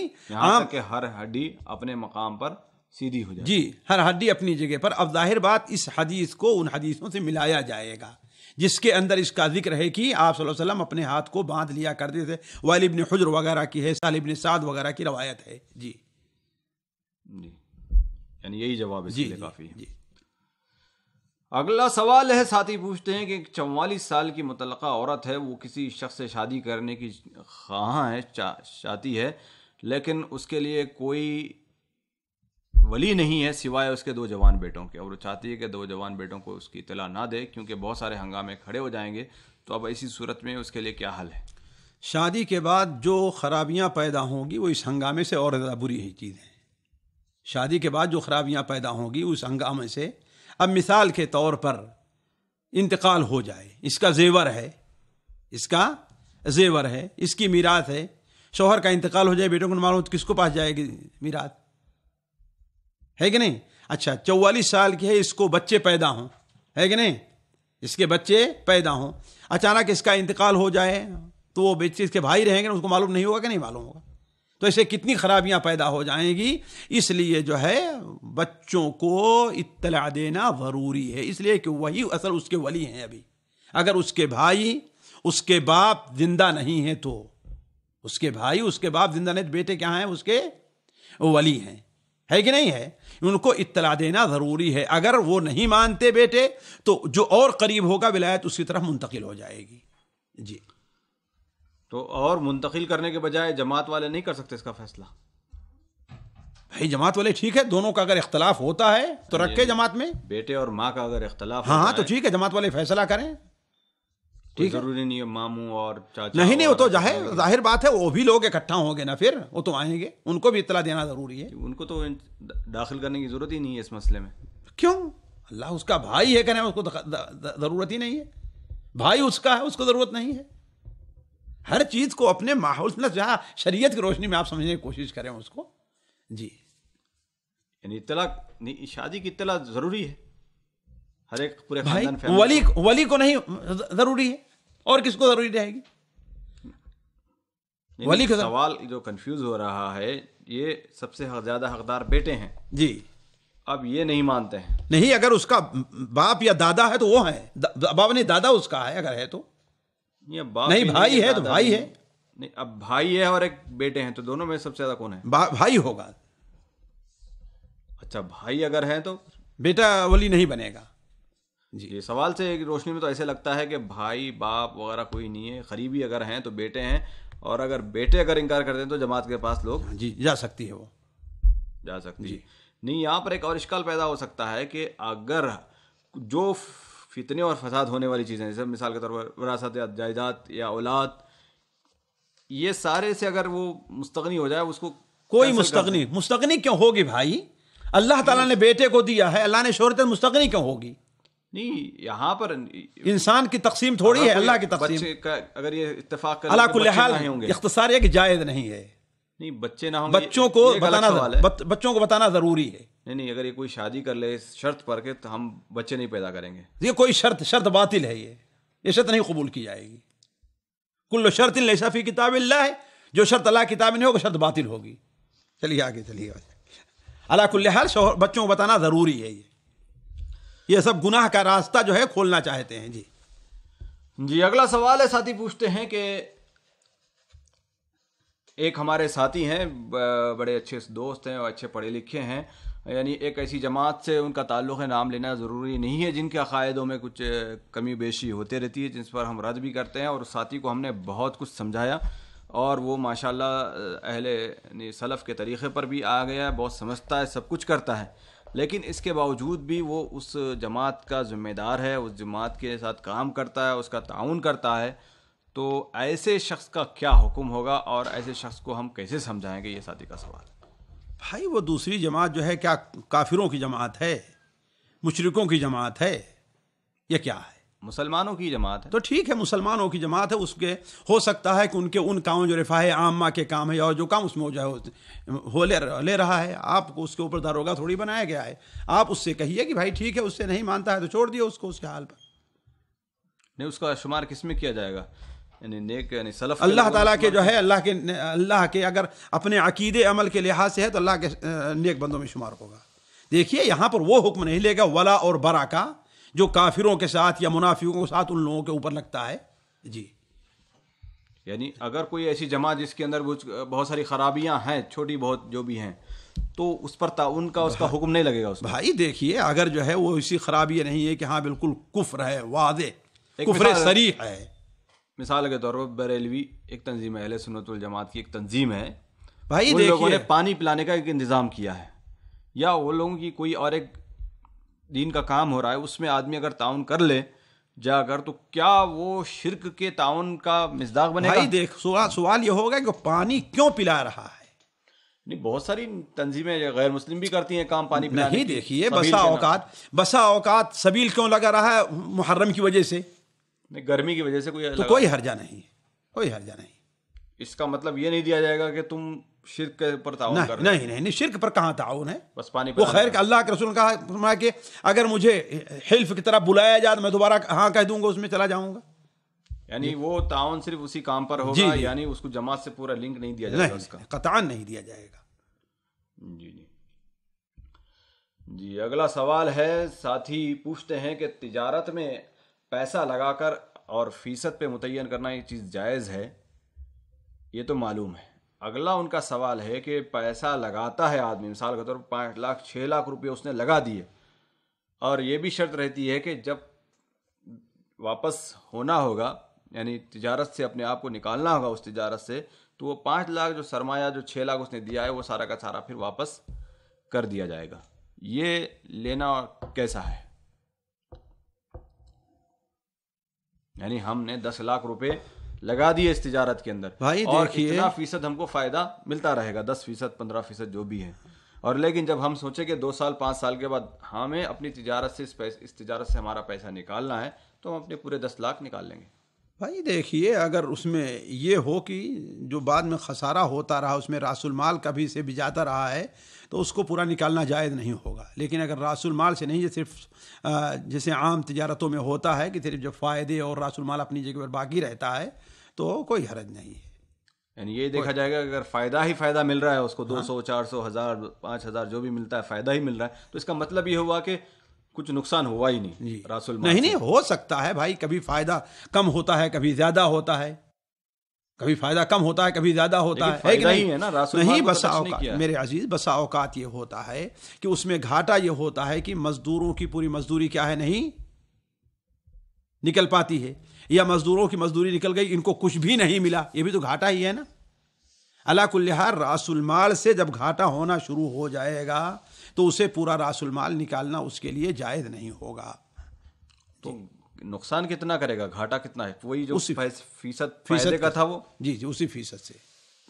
ہر ہڈی اپنے مقام پر سیدھی ہو جائے جی ہر ہڈی اپنی جگہ پر اب ظاہر بات اس حدیث کو ان حدیثوں سے ملایا جائے گا جس کے اندر اس کا ذکر ہے کہ آپ صلی اللہ علیہ وسلم اپنے ہاتھ کو باندھ لیا کرتے تھے ابن حجر وغیرہ کی ہے سال ابن سعد وغیرہ کی روایت ہے جی جی یعنی یہی جواب ہے جی،, جی کافی جی اگلا سوال ہے ساتھی پوچھتے ہیں کہ چوالیس سال کی متعلقہ عورت ہے وہ کسی شخص سے شادی کرنے کی خواہاں ہے چاہتی ہے لیکن اس کے لیے کوئی ولی نہیں ہے سوائے اس کے دو جوان بیٹوں کے اور وہ چاہتی ہے کہ دو جوان بیٹوں کو اس کی اطلاع نہ دے کیونکہ بہت سارے ہنگامے کھڑے ہو جائیں گے تو اب اسی صورت میں اس کے لیے کیا حل ہے شادی کے بعد جو خرابیاں پیدا ہوں گی وہ اس ہنگامے سے اور زیادہ بری ہی چیز ہے شادی کے بعد جو خرابیاں پیدا ہوں گی اس ہنگامے سے اب مثال کے طور پر انتقال ہو جائے اس کا زیور ہے اس کا زیور ہے اس کی میراث ہے شوہر کا انتقال ہو جائے بیٹوں کو معلوم کس کو پاس جائے گی میراث ہے کہ نہیں اچھا چوالیس سال کی ہے اس کو بچے پیدا ہوں ہے کہ نہیں اس کے بچے پیدا ہوں اچانک اس کا انتقال ہو جائے تو وہ بچے اس کے بھائی رہیں گے اس کو معلوم نہیں ہوگا کہ نہیں معلوم ہوگا تو اسے کتنی خرابیاں پیدا ہو جائیں گی اس لیے جو ہے بچوں کو اطلاع دینا ضروری ہے اس لیے کہ وہی اصل اس کے ولی ہیں ابھی اگر اس کے بھائی اس کے باپ زندہ نہیں ہیں تو اس کے بھائی اس کے باپ زندہ نہیں بیٹے کیا ہیں اس کے ولی ہیں ہے کہ نہیں ہے ان کو اطلاع دینا ضروری ہے اگر وہ نہیں مانتے بیٹے تو جو اور قریب ہوگا ولایت اس کی طرف منتقل ہو جائے گی جی تو اور منتقل کرنے کے بجائے جماعت والے نہیں کر سکتے اس کا فیصلہ بھائی جماعت والے ٹھیک ہے دونوں کا اگر اختلاف ہوتا ہے تو یعنی رکھے جماعت میں بیٹے اور ماں کا اگر اختلاف ہاں ہاں تو ٹھیک ہے جماعت والے فیصلہ کریں ٹھیک ضروری نہیں ہے ماموں اور نہیں نہیں وہ تو ظاہر ظاہر بات ہے وہ بھی لوگ اکٹھا ہوں گے نا پھر وہ تو آئیں گے ان کو بھی اطلاع دینا ضروری ہے ان کو تو داخل کرنے کی ضرورت ہی نہیں ہے اس مسئلے میں کیوں اللہ اس کا بھائی ہے کہیں اس کو ضرورت ہی نہیں ہے بھائی اس کا ہے اس کو ضرورت نہیں ہے ہر چیز کو اپنے ماحول میں شریعت کی روشنی میں آپ سمجھنے کی کوشش کریں اس کو جی یعنی اطلاع نہیں یعنی شادی کی اطلاع ضروری ہے پورے ولی کو نہیں ضروری ہے اور کس کو ضروری رہے گی یعنی ولی کا سوال جو کنفیوز ہو رہا ہے یہ سب سے زیادہ حقدار بیٹے ہیں جی اب یہ نہیں مانتے ہیں نہیں اگر اس کا باپ یا دادا ہے تو وہ ہے باپ نے دادا اس کا ہے اگر ہے تو نہیں نہیں بھائی بھائی ہے ہے تو اب بھائی ہے اور ایک بیٹے ہیں تو دونوں میں سب سے زیادہ کون ہے بھائی ہوگا اچھا بھائی اگر ہے تو بیٹا ولی نہیں بنے گا جی سوال سے ایک روشنی میں تو ایسے لگتا ہے کہ بھائی باپ وغیرہ کوئی نہیں ہے قریبی اگر ہیں تو بیٹے ہیں اور اگر بیٹے اگر انکار کرتے ہیں تو جماعت کے پاس لوگ جی جا سکتی ہے وہ جا سکتی جی نہیں یہاں پر ایک اور اشکال پیدا ہو سکتا ہے کہ اگر جو فتنے اور فساد ہونے والی چیزیں جیسے مثال کے طور پر وراثت یا جائیداد یا اولاد یہ سارے سے اگر وہ مستغنی ہو جائے اس کو کوئی مستغنی مستغنی کیوں ہوگی بھائی اللہ تعالیٰ نے بیٹے کو دیا ہے اللہ نے شہرت مستغنی کیوں ہوگی نہیں یہاں پر انسان کی تقسیم تھوڑی ہے اللہ کی تقسیم اگر یہ اتفاق اللہ کو اختصار کہ جائد نہیں ہے بچوں کو بتانا بچوں کو بتانا ضروری ہے نہیں نہیں اگر یہ کوئی شادی کر لے شرط پر کے تو ہم بچے نہیں پیدا کریں گے یہ کوئی شرط شرط باطل ہے یہ یہ شرط نہیں قبول کی جائے گی کل شرط اللہ صفی کتاب اللہ ہے جو شرط اللہ کتاب نہیں ہوگا شرط باطل ہوگی چلیے آگے چلیے اللہ کل حال بچوں کو بتانا ضروری ہے یہ یہ سب گناہ کا راستہ جو ہے کھولنا چاہتے ہیں جی جی اگلا سوال ہے ساتھی پوچھتے ہیں کہ ایک ہمارے ساتھی ہیں بڑے اچھے دوست ہیں اور اچھے پڑھے لکھے ہیں یعنی ایک ایسی جماعت سے ان کا تعلق ہے نام لینا ضروری نہیں ہے جن کے عقائدوں میں کچھ کمی بیشی ہوتے رہتی ہے جس پر ہم رد بھی کرتے ہیں اور اس ساتھی کو ہم نے بہت کچھ سمجھایا اور وہ ماشاءاللہ اہل سلف کے طریقے پر بھی آ گیا ہے بہت سمجھتا ہے سب کچھ کرتا ہے لیکن اس کے باوجود بھی وہ اس جماعت کا ذمہ دار ہے اس جماعت کے ساتھ کام کرتا ہے اس کا تعاون کرتا ہے تو ایسے شخص کا کیا حکم ہوگا اور ایسے شخص کو ہم کیسے سمجھائیں گے یہ ساتھی کا سوال بھائی وہ دوسری جماعت جو ہے کیا کافروں کی جماعت ہے مشرقوں کی جماعت ہے یہ کیا ہے مسلمانوں کی جماعت ہے تو ٹھیک ہے مسلمانوں کی جماعت ہے اس کے ہو سکتا ہے کہ ان کے ان کاموں جو رفاہ عامہ کے کام ہے اور جو کام اس میں ہو جائے ہو لے رہا ہے آپ کو اس کے اوپر داروگا تھوڑی بنایا گیا ہے آپ اس سے کہیے کہ بھائی ٹھیک ہے اس سے نہیں مانتا ہے تو چھوڑ دیو اس کو اس کے حال پر نہیں اس کا شمار کس میں کیا جائے گا یعنی نیک یعنی اللہ تعالیٰ کے جو ہے اللہ کے اللہ کے اگر اپنے عقیدے عمل کے لحاظ سے ہے تو اللہ کے نیک بندوں میں شمار ہوگا دیکھیے یہاں پر وہ حکم نہیں لے گا ولا اور برا کا جو کافروں کے ساتھ یا منافقوں کے ساتھ ان لوگوں کے اوپر لگتا ہے جی یعنی اگر کوئی ایسی جماعت جس کے اندر بہت ساری خرابیاں ہیں چھوٹی بہت جو بھی ہیں تو اس پر تعاون کا اس کا حکم نہیں لگے گا اس بھائی دیکھیے اگر جو ہے وہ اسی خرابی نہیں ہے کہ ہاں بالکل کفر ہے واضح کفر سری ہے مثال کے طور پر بریلوی ایک تنظیم ہے سنت الجماعت کی ایک تنظیم ہے بھائی پانی پلانے کا ایک انتظام کیا ہے یا وہ لوگوں کی کوئی اور ایک دین کا کام ہو رہا ہے اس میں آدمی اگر تعاون کر لے جا کر تو کیا وہ شرک کے تعاون کا مزداق بنے بھائی دیکھ سوال سوال یہ ہوگا کہ پانی کیوں پلا رہا ہے نہیں بہت ساری تنظیمیں غیر مسلم بھی کرتی ہیں کام پانی نہیں دیکھیے بسا اوقات بسا اوقات سبیل کیوں لگا رہا ہے محرم کی وجہ سے نہیں گرمی کی وجہ سے کوئی کوئی حرجہ نہیں کوئی حرجہ نہیں اس کا مطلب یہ نہیں دیا جائے گا کہ تم شرک پر تعاون کر نہیں نہیں شرک پر کہاں تعاون ہے بس پانی وہ خیر کہ اللہ کے رسول کہا کہ اگر مجھے حلف کی طرف بلایا جائے میں دوبارہ ہاں کہہ دوں گا اس میں چلا جاؤں گا یعنی وہ تعاون صرف اسی کام پر ہوگا جی، جی۔ یعنی اس کو جماعت سے پورا لنک نہیں دیا جائے گا قطعان نہیں دیا جائے گا جی جی جی اگلا سوال ہے ساتھی پوچھتے ہیں کہ تجارت میں پیسہ لگا کر اور فیصد پہ متعین کرنا یہ چیز جائز ہے یہ تو معلوم ہے اگلا ان کا سوال ہے کہ پیسہ لگاتا ہے آدمی مثال کے طور پر پانچ لاکھ چھ لاکھ روپے اس نے لگا دیے اور یہ بھی شرط رہتی ہے کہ جب واپس ہونا ہوگا یعنی تجارت سے اپنے آپ کو نکالنا ہوگا اس تجارت سے تو وہ پانچ لاکھ جو سرمایہ جو چھ لاکھ اس نے دیا ہے وہ سارا کا سارا پھر واپس کر دیا جائے گا یہ لینا کیسا ہے یعنی ہم نے دس لاکھ روپے لگا دیے اس تجارت کے اندر بھائی اور فیصد ہم کو فائدہ ملتا رہے گا دس فیصد پندرہ فیصد جو بھی ہے اور لیکن جب ہم سوچیں کہ دو سال پانچ سال کے بعد ہمیں اپنی تجارت سے اس تجارت سے ہمارا پیسہ نکالنا ہے تو ہم اپنے پورے دس لاکھ نکال لیں گے بھائی دیکھیے اگر اس میں یہ ہو کہ جو بعد میں خسارہ ہوتا رہا اس میں راس المال کبھی سے بھی جاتا رہا ہے تو اس کو پورا نکالنا جائز نہیں ہوگا لیکن اگر راس المال سے نہیں صرف جیسے عام تجارتوں میں ہوتا ہے کہ صرف جو فائدے اور راس المال اپنی جگہ پر باقی رہتا ہے تو کوئی حرج نہیں ہے یعنی یہ دیکھا جائے گا اگر فائدہ ہی فائدہ مل رہا ہے اس کو دو ہاں۔ سو چار سو ہزار پانچ ہزار جو بھی ملتا ہے فائدہ ہی مل رہا ہے تو اس کا مطلب یہ ہوا کہ کچھ نقصان ہوا ہی نہیں جی۔ راسل نہیں نہیں ہو سکتا ہے بھائی کبھی فائدہ کم ہوتا ہے کبھی زیادہ ہوتا ہے کبھی فائدہ کم ہوتا ہے کبھی زیادہ ہوتا ہے نہیں بسا اوقات میرے عزیز بسا اوقات یہ ہوتا ہے کہ اس میں گھاٹا یہ ہوتا ہے کہ مزدوروں کی پوری مزدوری کیا ہے نہیں نکل پاتی ہے یا مزدوروں کی مزدوری نکل گئی ان کو کچھ بھی نہیں ملا یہ بھی تو گھاٹا ہی ہے نا اللہ راس المال سے جب گھاٹا ہونا شروع ہو جائے گا تو اسے پورا راس المال نکالنا اس کے لیے جائز نہیں ہوگا تو جی، نقصان کتنا کرے گا گھاٹا کتنا ہے وہی جو فیصد فیصد کا تھا وہ جی جی اسی فیصد سے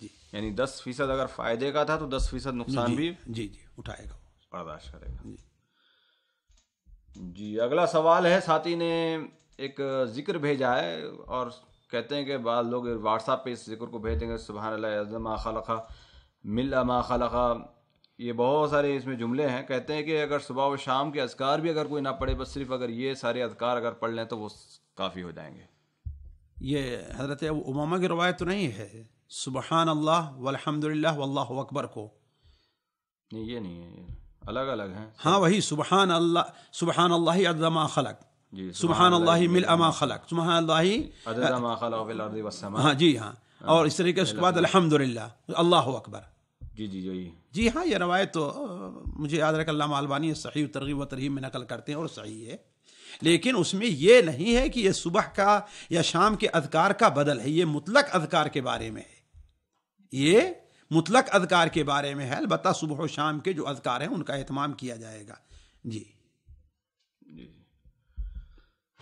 جی۔ یعنی دس فیصد اگر فائدے کا تھا تو دس فیصد جی، نقصان بھی جی جی اٹھائے گا برداشت کرے گا جی اگلا سوال ہے ساتھی نے ایک ذکر بھیجا ہے اور کہتے ہیں کہ بعض لوگ واٹس ایپ پہ اس ذکر کو بھیج دیں گے سبحان اللہ عظم خلقہ مل اما خلقہ یہ بہت سارے اس میں جملے ہیں کہتے ہیں کہ اگر صبح و شام کے اذکار بھی اگر کوئی نہ پڑے بس صرف اگر یہ سارے اذکار اگر پڑھ لیں تو وہ کافی ہو جائیں گے یہ حضرت اب کی روایت تو نہیں ہے سبحان اللہ والحمد للہ واللہ اکبر کو نہیں یہ نہیں ہے الگ الگ ہیں ہاں وہی سبحان اللہ سبحان اللہ اضماں خلق جی، سبحان اللہ خلق سبحان اللہ وسلم ہاں جی ہاں اور اس طریقے بعد الحمد للہ اللہ اکبر جی جی جی جی ہاں یہ روایت تو مجھے یاد رکھ صحیح ترغیب و ترغیب میں نقل کرتے ہیں اور صحیح ہے لیکن اس میں یہ نہیں ہے کہ یہ صبح کا یا شام کے اذکار کا بدل ہے یہ مطلق اذکار کے بارے میں ہے یہ مطلق اذکار کے بارے میں ہے البتہ صبح و شام کے جو اذکار ہیں ان کا اہتمام کیا جائے گا جی, جی،, جی۔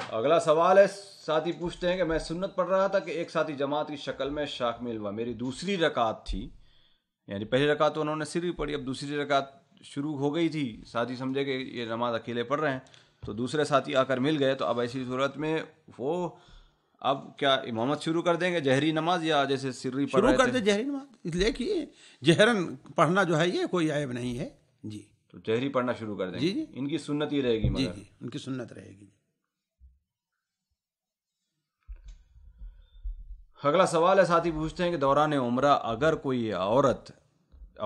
اگلا سوال ہے ساتھی پوچھتے ہیں کہ میں سنت پڑھ رہا تھا کہ ایک ساتھی جماعت کی شکل میں شاخ میل ہوا میری دوسری رکعت تھی یعنی پہلی رکعت تو انہوں نے سر بھی پڑھی اب دوسری رکعت شروع ہو گئی تھی ساتھی سمجھے کہ یہ نماز اکیلے پڑھ رہے ہیں تو دوسرے ساتھی آ کر مل گئے تو اب ایسی صورت میں وہ اب کیا امامت شروع کر دیں گے جہری نماز یا جیسے پڑھ شروع کر دیں جہری نماز اس لیے کہ جہرن پڑھنا جو ہے یہ کوئی عائب نہیں ہے جی تو جہری پڑھنا شروع کر دیں گے جی جی ان کی سنت ہی رہے گی جی جی ان کی سنت رہے گی جی اگلا سوال ہے ساتھی پوچھتے ہیں کہ دوران عمرہ اگر کوئی عورت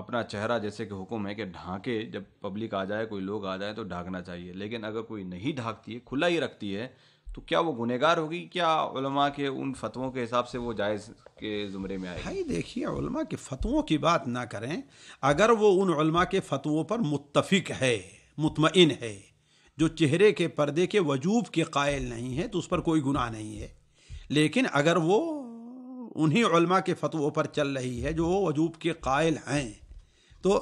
اپنا چہرہ جیسے کہ حکم ہے کہ ڈھانکے جب پبلک آ جائے کوئی لوگ آ جائے تو ڈھاکنا چاہیے لیکن اگر کوئی نہیں ڈھانکتی ہے کھلا ہی رکھتی ہے تو کیا وہ گنہگار ہوگی کیا علماء کے ان فتووں کے حساب سے وہ جائز کے زمرے میں آئے بھائی دیکھیے علماء کے فتووں کی بات نہ کریں اگر وہ ان علماء کے فتووں پر متفق ہے مطمئن ہے جو چہرے کے پردے کے وجوب کے قائل نہیں ہے تو اس پر کوئی گناہ نہیں ہے لیکن اگر وہ انہی علماء کے فتو پر چل رہی ہے جو وجوب کے قائل ہیں تو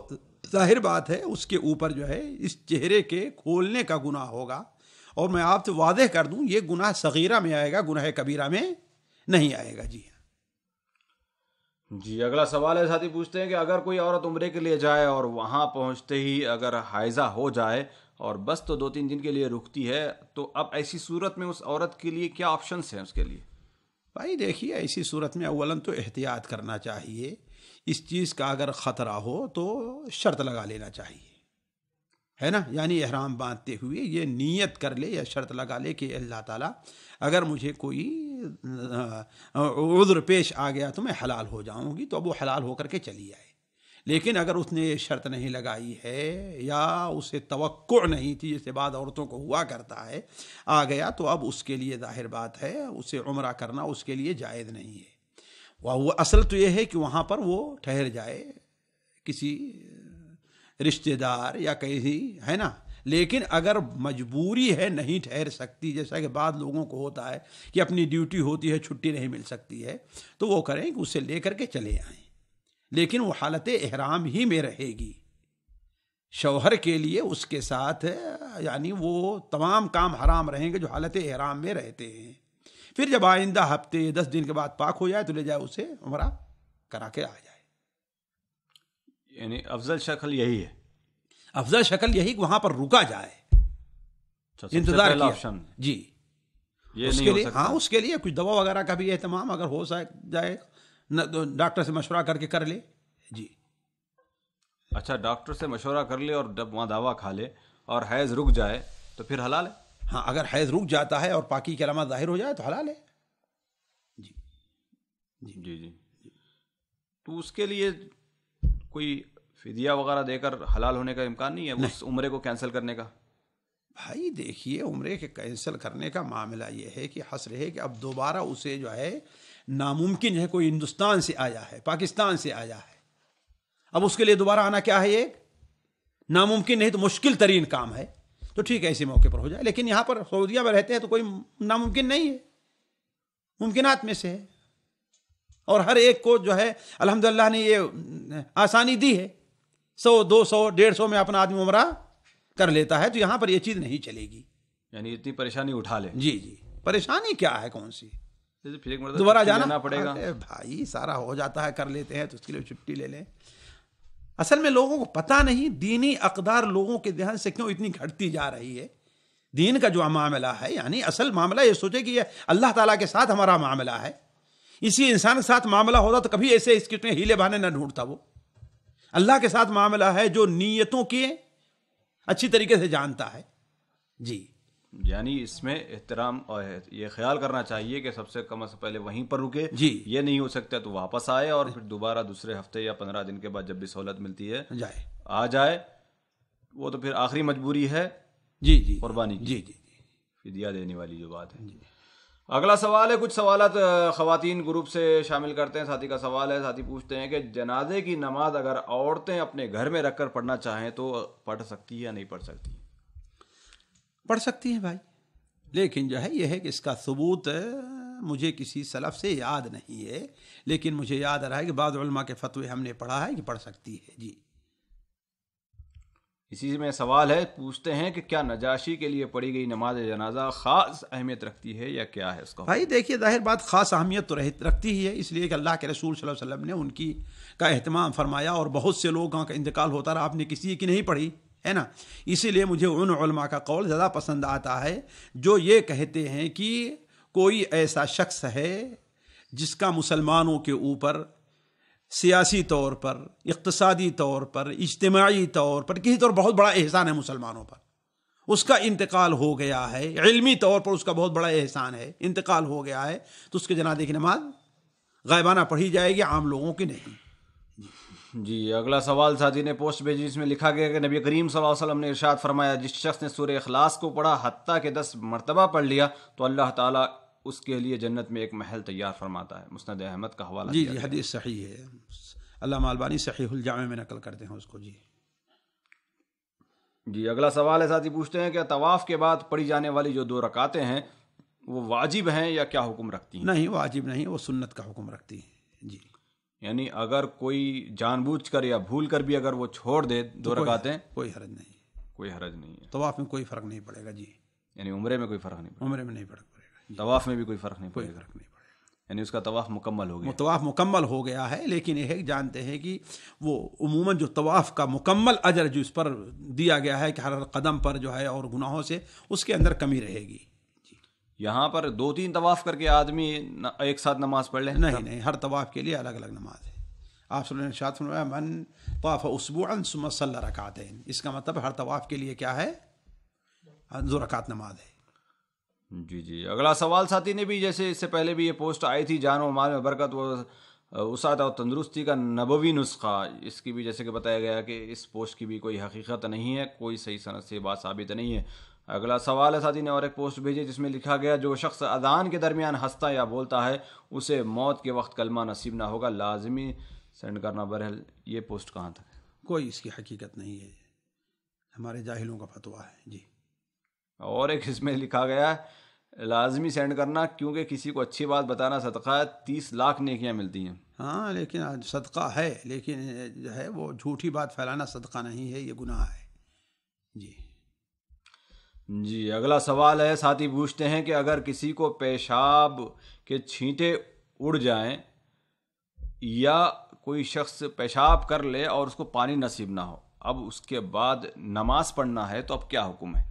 ظاہر بات ہے اس کے اوپر جو ہے اس چہرے کے کھولنے کا گناہ ہوگا اور میں آپ سے واضح کر دوں یہ گناہ صغیرہ میں آئے گا گناہ کبیرہ میں نہیں آئے گا جی ہاں۔ جی اگلا سوال ہے ساتھی پوچھتے ہیں کہ اگر کوئی عورت عمرے کے لیے جائے اور وہاں پہنچتے ہی اگر حائزہ ہو جائے اور بس تو دو تین دن کے لیے رکتی ہے تو اب ایسی صورت میں اس عورت کے لیے کیا آپشنس ہیں اس کے لیے بھائی دیکھیے ایسی صورت میں اولن تو احتیاط کرنا چاہیے اس چیز کا اگر خطرہ ہو تو شرط لگا لینا چاہیے ہے نا یعنی احرام باندھتے ہوئے یہ نیت کر لے یا شرط لگا لے کہ اللہ تعالیٰ اگر مجھے کوئی عذر پیش آ گیا تو میں حلال ہو جاؤں گی تو اب وہ حلال ہو کر کے چلی آئے لیکن اگر اس نے یہ شرط نہیں لگائی ہے یا اسے توقع نہیں تھی جیسے بعد عورتوں کو ہوا کرتا ہے آ گیا تو اب اس کے لیے ظاہر بات ہے اسے عمرہ کرنا اس کے لیے جائز نہیں ہے وہ اصل تو یہ ہے کہ وہاں پر وہ ٹھہر جائے کسی رشتہ دار یا کہیں ہے نا لیکن اگر مجبوری ہے نہیں ٹھہر سکتی جیسا کہ بعض لوگوں کو ہوتا ہے کہ اپنی ڈیوٹی ہوتی ہے چھٹی نہیں مل سکتی ہے تو وہ کریں کہ اسے لے کر کے چلے آئیں لیکن وہ حالت احرام ہی میں رہے گی شوہر کے لیے اس کے ساتھ یعنی وہ تمام کام حرام رہیں گے جو حالت احرام میں رہتے ہیں پھر جب آئندہ ہفتے دس دن کے بعد پاک ہو جائے تو لے جائے اسے عمرہ کرا کے آ جائے یعنی افضل شکل یہی ہے افضل شکل یہی کہ وہاں پر رکا جائے آپشن اچھا، جی ہاں اس کے لیے کچھ دوا وغیرہ کا بھی اہتمام اگر ہو جائے ڈاکٹر سے مشورہ کر کے کر لے جی اچھا ڈاکٹر سے مشورہ کر لے اور جب وہاں دوا کھا لے اور حیض رک جائے تو پھر حلال ہے ہاں اگر حیض رک جاتا ہے اور پاکی کے علامات ظاہر ہو جائے تو حلال ہے جی جی جی جی تو اس کے لیے کوئی فدیہ وغیرہ دے کر حلال ہونے کا امکان نہیں ہے اس عمرے کو کینسل کرنے کا بھائی دیکھیے عمرے کے کینسل کرنے کا معاملہ یہ ہے کہ حسر ہے کہ اب دوبارہ اسے جو ہے ناممکن ہے کوئی ہندوستان سے آیا ہے پاکستان سے آیا ہے اب اس کے لیے دوبارہ آنا کیا ہے ایک ناممکن نہیں تو مشکل ترین کام ہے تو ٹھیک ہے ایسے موقع پر ہو جائے لیکن یہاں پر سعودیہ میں رہتے ہیں تو کوئی ناممکن نہیں ہے ممکنات میں سے ہے اور ہر ایک کو جو ہے الحمد للہ نے یہ آسانی دی ہے سو دو سو ڈیڑھ سو میں اپنا آدمی عمرہ کر لیتا ہے تو یہاں پر یہ چیز نہیں چلے گی یعنی اتنی پریشانی اٹھا لیں جی جی پریشانی کیا ہے کون سی دوبارہ جانا پڑے گا بھائی سارا ہو جاتا ہے کر لیتے ہیں تو اس کے لیے چھٹی لے لیں اصل میں لوگوں کو پتہ نہیں دینی اقدار لوگوں کے دھیان سے کیوں اتنی گھٹتی جا رہی ہے دین کا جو معاملہ ہے یعنی اصل معاملہ یہ سوچے کہ یہ اللہ تعالیٰ کے ساتھ ہمارا معاملہ ہے اسی انسان کے ساتھ معاملہ ہوتا تو کبھی ایسے اس کے ہیلے بہانے نہ ڈھونڈتا وہ اللہ کے ساتھ معاملہ ہے جو نیتوں کے اچھی طریقے سے جانتا ہے جی یعنی اس میں احترام اور یہ خیال کرنا چاہیے کہ سب سے کم از پہلے وہیں پر رکے جی یہ نہیں ہو سکتا تو واپس آئے اور پھر دوبارہ دوسرے ہفتے یا پندرہ دن کے بعد جب بھی سہولت ملتی ہے جائے آ جائے وہ تو پھر آخری مجبوری ہے جی جی قربانی جی جی جی دینے والی جو بات ہے جی اگلا سوال ہے کچھ سوالات خواتین گروپ سے شامل کرتے ہیں ساتھی کا سوال ہے ساتھی پوچھتے ہیں کہ جنازے کی نماز اگر عورتیں اپنے گھر میں رکھ کر پڑھنا چاہیں تو پڑھ سکتی ہے یا نہیں پڑھ سکتی پڑھ سکتی ہیں بھائی لیکن جو ہے یہ ہے کہ اس کا ثبوت مجھے کسی سلف سے یاد نہیں ہے لیکن مجھے یاد آ رہا ہے کہ بعض علماء کے فتوی ہم نے پڑھا ہے کہ پڑھ سکتی ہے جی اسی میں سوال ہے پوچھتے ہیں کہ کیا نجاشی کے لیے پڑھی گئی نماز جنازہ خاص اہمیت رکھتی ہے یا کیا ہے اس کو بھائی دیکھیے ظاہر بات خاص اہمیت تو رکھتی ہی ہے اس لیے کہ اللہ کے رسول صلی اللہ علیہ وسلم نے ان کی کا اہتمام فرمایا اور بہت سے لوگوں کا انتقال ہوتا رہا آپ نے کسی کی نہیں پڑھی ہے نا اسی لیے مجھے ان علماء کا قول زیادہ پسند آتا ہے جو یہ کہتے ہیں کہ کوئی ایسا شخص ہے جس کا مسلمانوں کے اوپر سیاسی طور پر اقتصادی طور پر اجتماعی طور پر کسی طور بہت بڑا احسان ہے مسلمانوں پر اس کا انتقال ہو گیا ہے علمی طور پر اس کا بہت بڑا احسان ہے انتقال ہو گیا ہے تو اس کے جنازے کی نماز غائبانہ پڑھی جائے گی عام لوگوں کی نہیں جی اگلا سوال ساتھی نے پوسٹ بھیجی جس میں لکھا گیا کہ نبی کریم صلی اللہ علیہ وسلم نے ارشاد فرمایا جس شخص نے سورہ اخلاص کو پڑھا حتیٰ کے دس مرتبہ پڑھ لیا تو اللہ تعالیٰ اس کے لیے جنت میں ایک محل تیار فرماتا ہے مسند احمد کا حوالہ جی جی حدیث صحیح ہے اللہ مالبانی صحیح الجامع میں نقل کرتے ہیں اس کو جی جی اگلا سوال ہے ساتھی پوچھتے ہیں کہ طواف کے بعد پڑھی جانے والی جو دو رکاتیں ہیں وہ واجب ہیں یا کیا حکم رکھتی ہیں نہیں واجب نہیں وہ سنت کا حکم رکھتی ہیں جی یعنی اگر کوئی جان بوجھ کر یا بھول کر بھی اگر وہ چھوڑ دے دو رکاتیں ہیں کوئی حرج نہیں کوئی حرج نہیں ہے طواف میں کوئی فرق نہیں پڑے گا جی یعنی عمرے میں کوئی فرق نہیں پڑے عمرے میں نہیں فرق پڑے گا جی۔ طواف میں بھی کوئی فرق نہیں کوئی فرق نہیں پڑے گا یعنی اس کا طواف مکمل ہو گیا طواف مکمل ہو گیا ہے لیکن یہ جانتے ہیں کہ وہ عموماً جو طواف کا مکمل اجر جو اس پر دیا گیا ہے کہ ہر قدم پر جو ہے اور گناہوں سے اس کے اندر کمی رہے گی یہاں پر دو تین طواف کر کے آدمی ایک ساتھ نماز پڑھ لے نہیں نہیں ہر طواف کے لیے الگ الگ نماز ہے آپ اللہ رکعتین اس کا مطلب ہر طواف کے لیے کیا ہے رکعت نماز ہے جی جی اگلا سوال ساتھی نے بھی جیسے اس سے پہلے بھی یہ پوسٹ آئی تھی جان و مال میں برکت وسعت اور تندرستی کا نبوی نسخہ اس کی بھی جیسے کہ بتایا گیا کہ اس پوسٹ کی بھی کوئی حقیقت نہیں ہے کوئی صحیح صنعت سے بات ثابت نہیں ہے اگلا سوال ہے ساتھی نے اور ایک پوسٹ بھیجی جس میں لکھا گیا جو شخص اذان کے درمیان ہنستا یا بولتا ہے اسے موت کے وقت کلمہ نصیب نہ ہوگا لازمی سینڈ کرنا برحل یہ پوسٹ کہاں تک کوئی اس کی حقیقت نہیں ہے ہمارے جاہلوں کا فتویٰ ہے جی اور ایک اس میں لکھا گیا ہے لازمی سینڈ کرنا کیونکہ کسی کو اچھی بات بتانا صدقہ ہے تیس لاکھ نیکیاں ملتی ہیں ہاں لیکن صدقہ ہے لیکن جو ہے وہ جھوٹی بات پھیلانا صدقہ نہیں ہے یہ گناہ ہے جی جی اگلا سوال ہے ساتھی پوچھتے ہیں کہ اگر کسی کو پیشاب کے چھینٹے اڑ جائیں یا کوئی شخص پیشاب کر لے اور اس کو پانی نصیب نہ ہو اب اس کے بعد نماز پڑھنا ہے تو اب کیا حکم ہے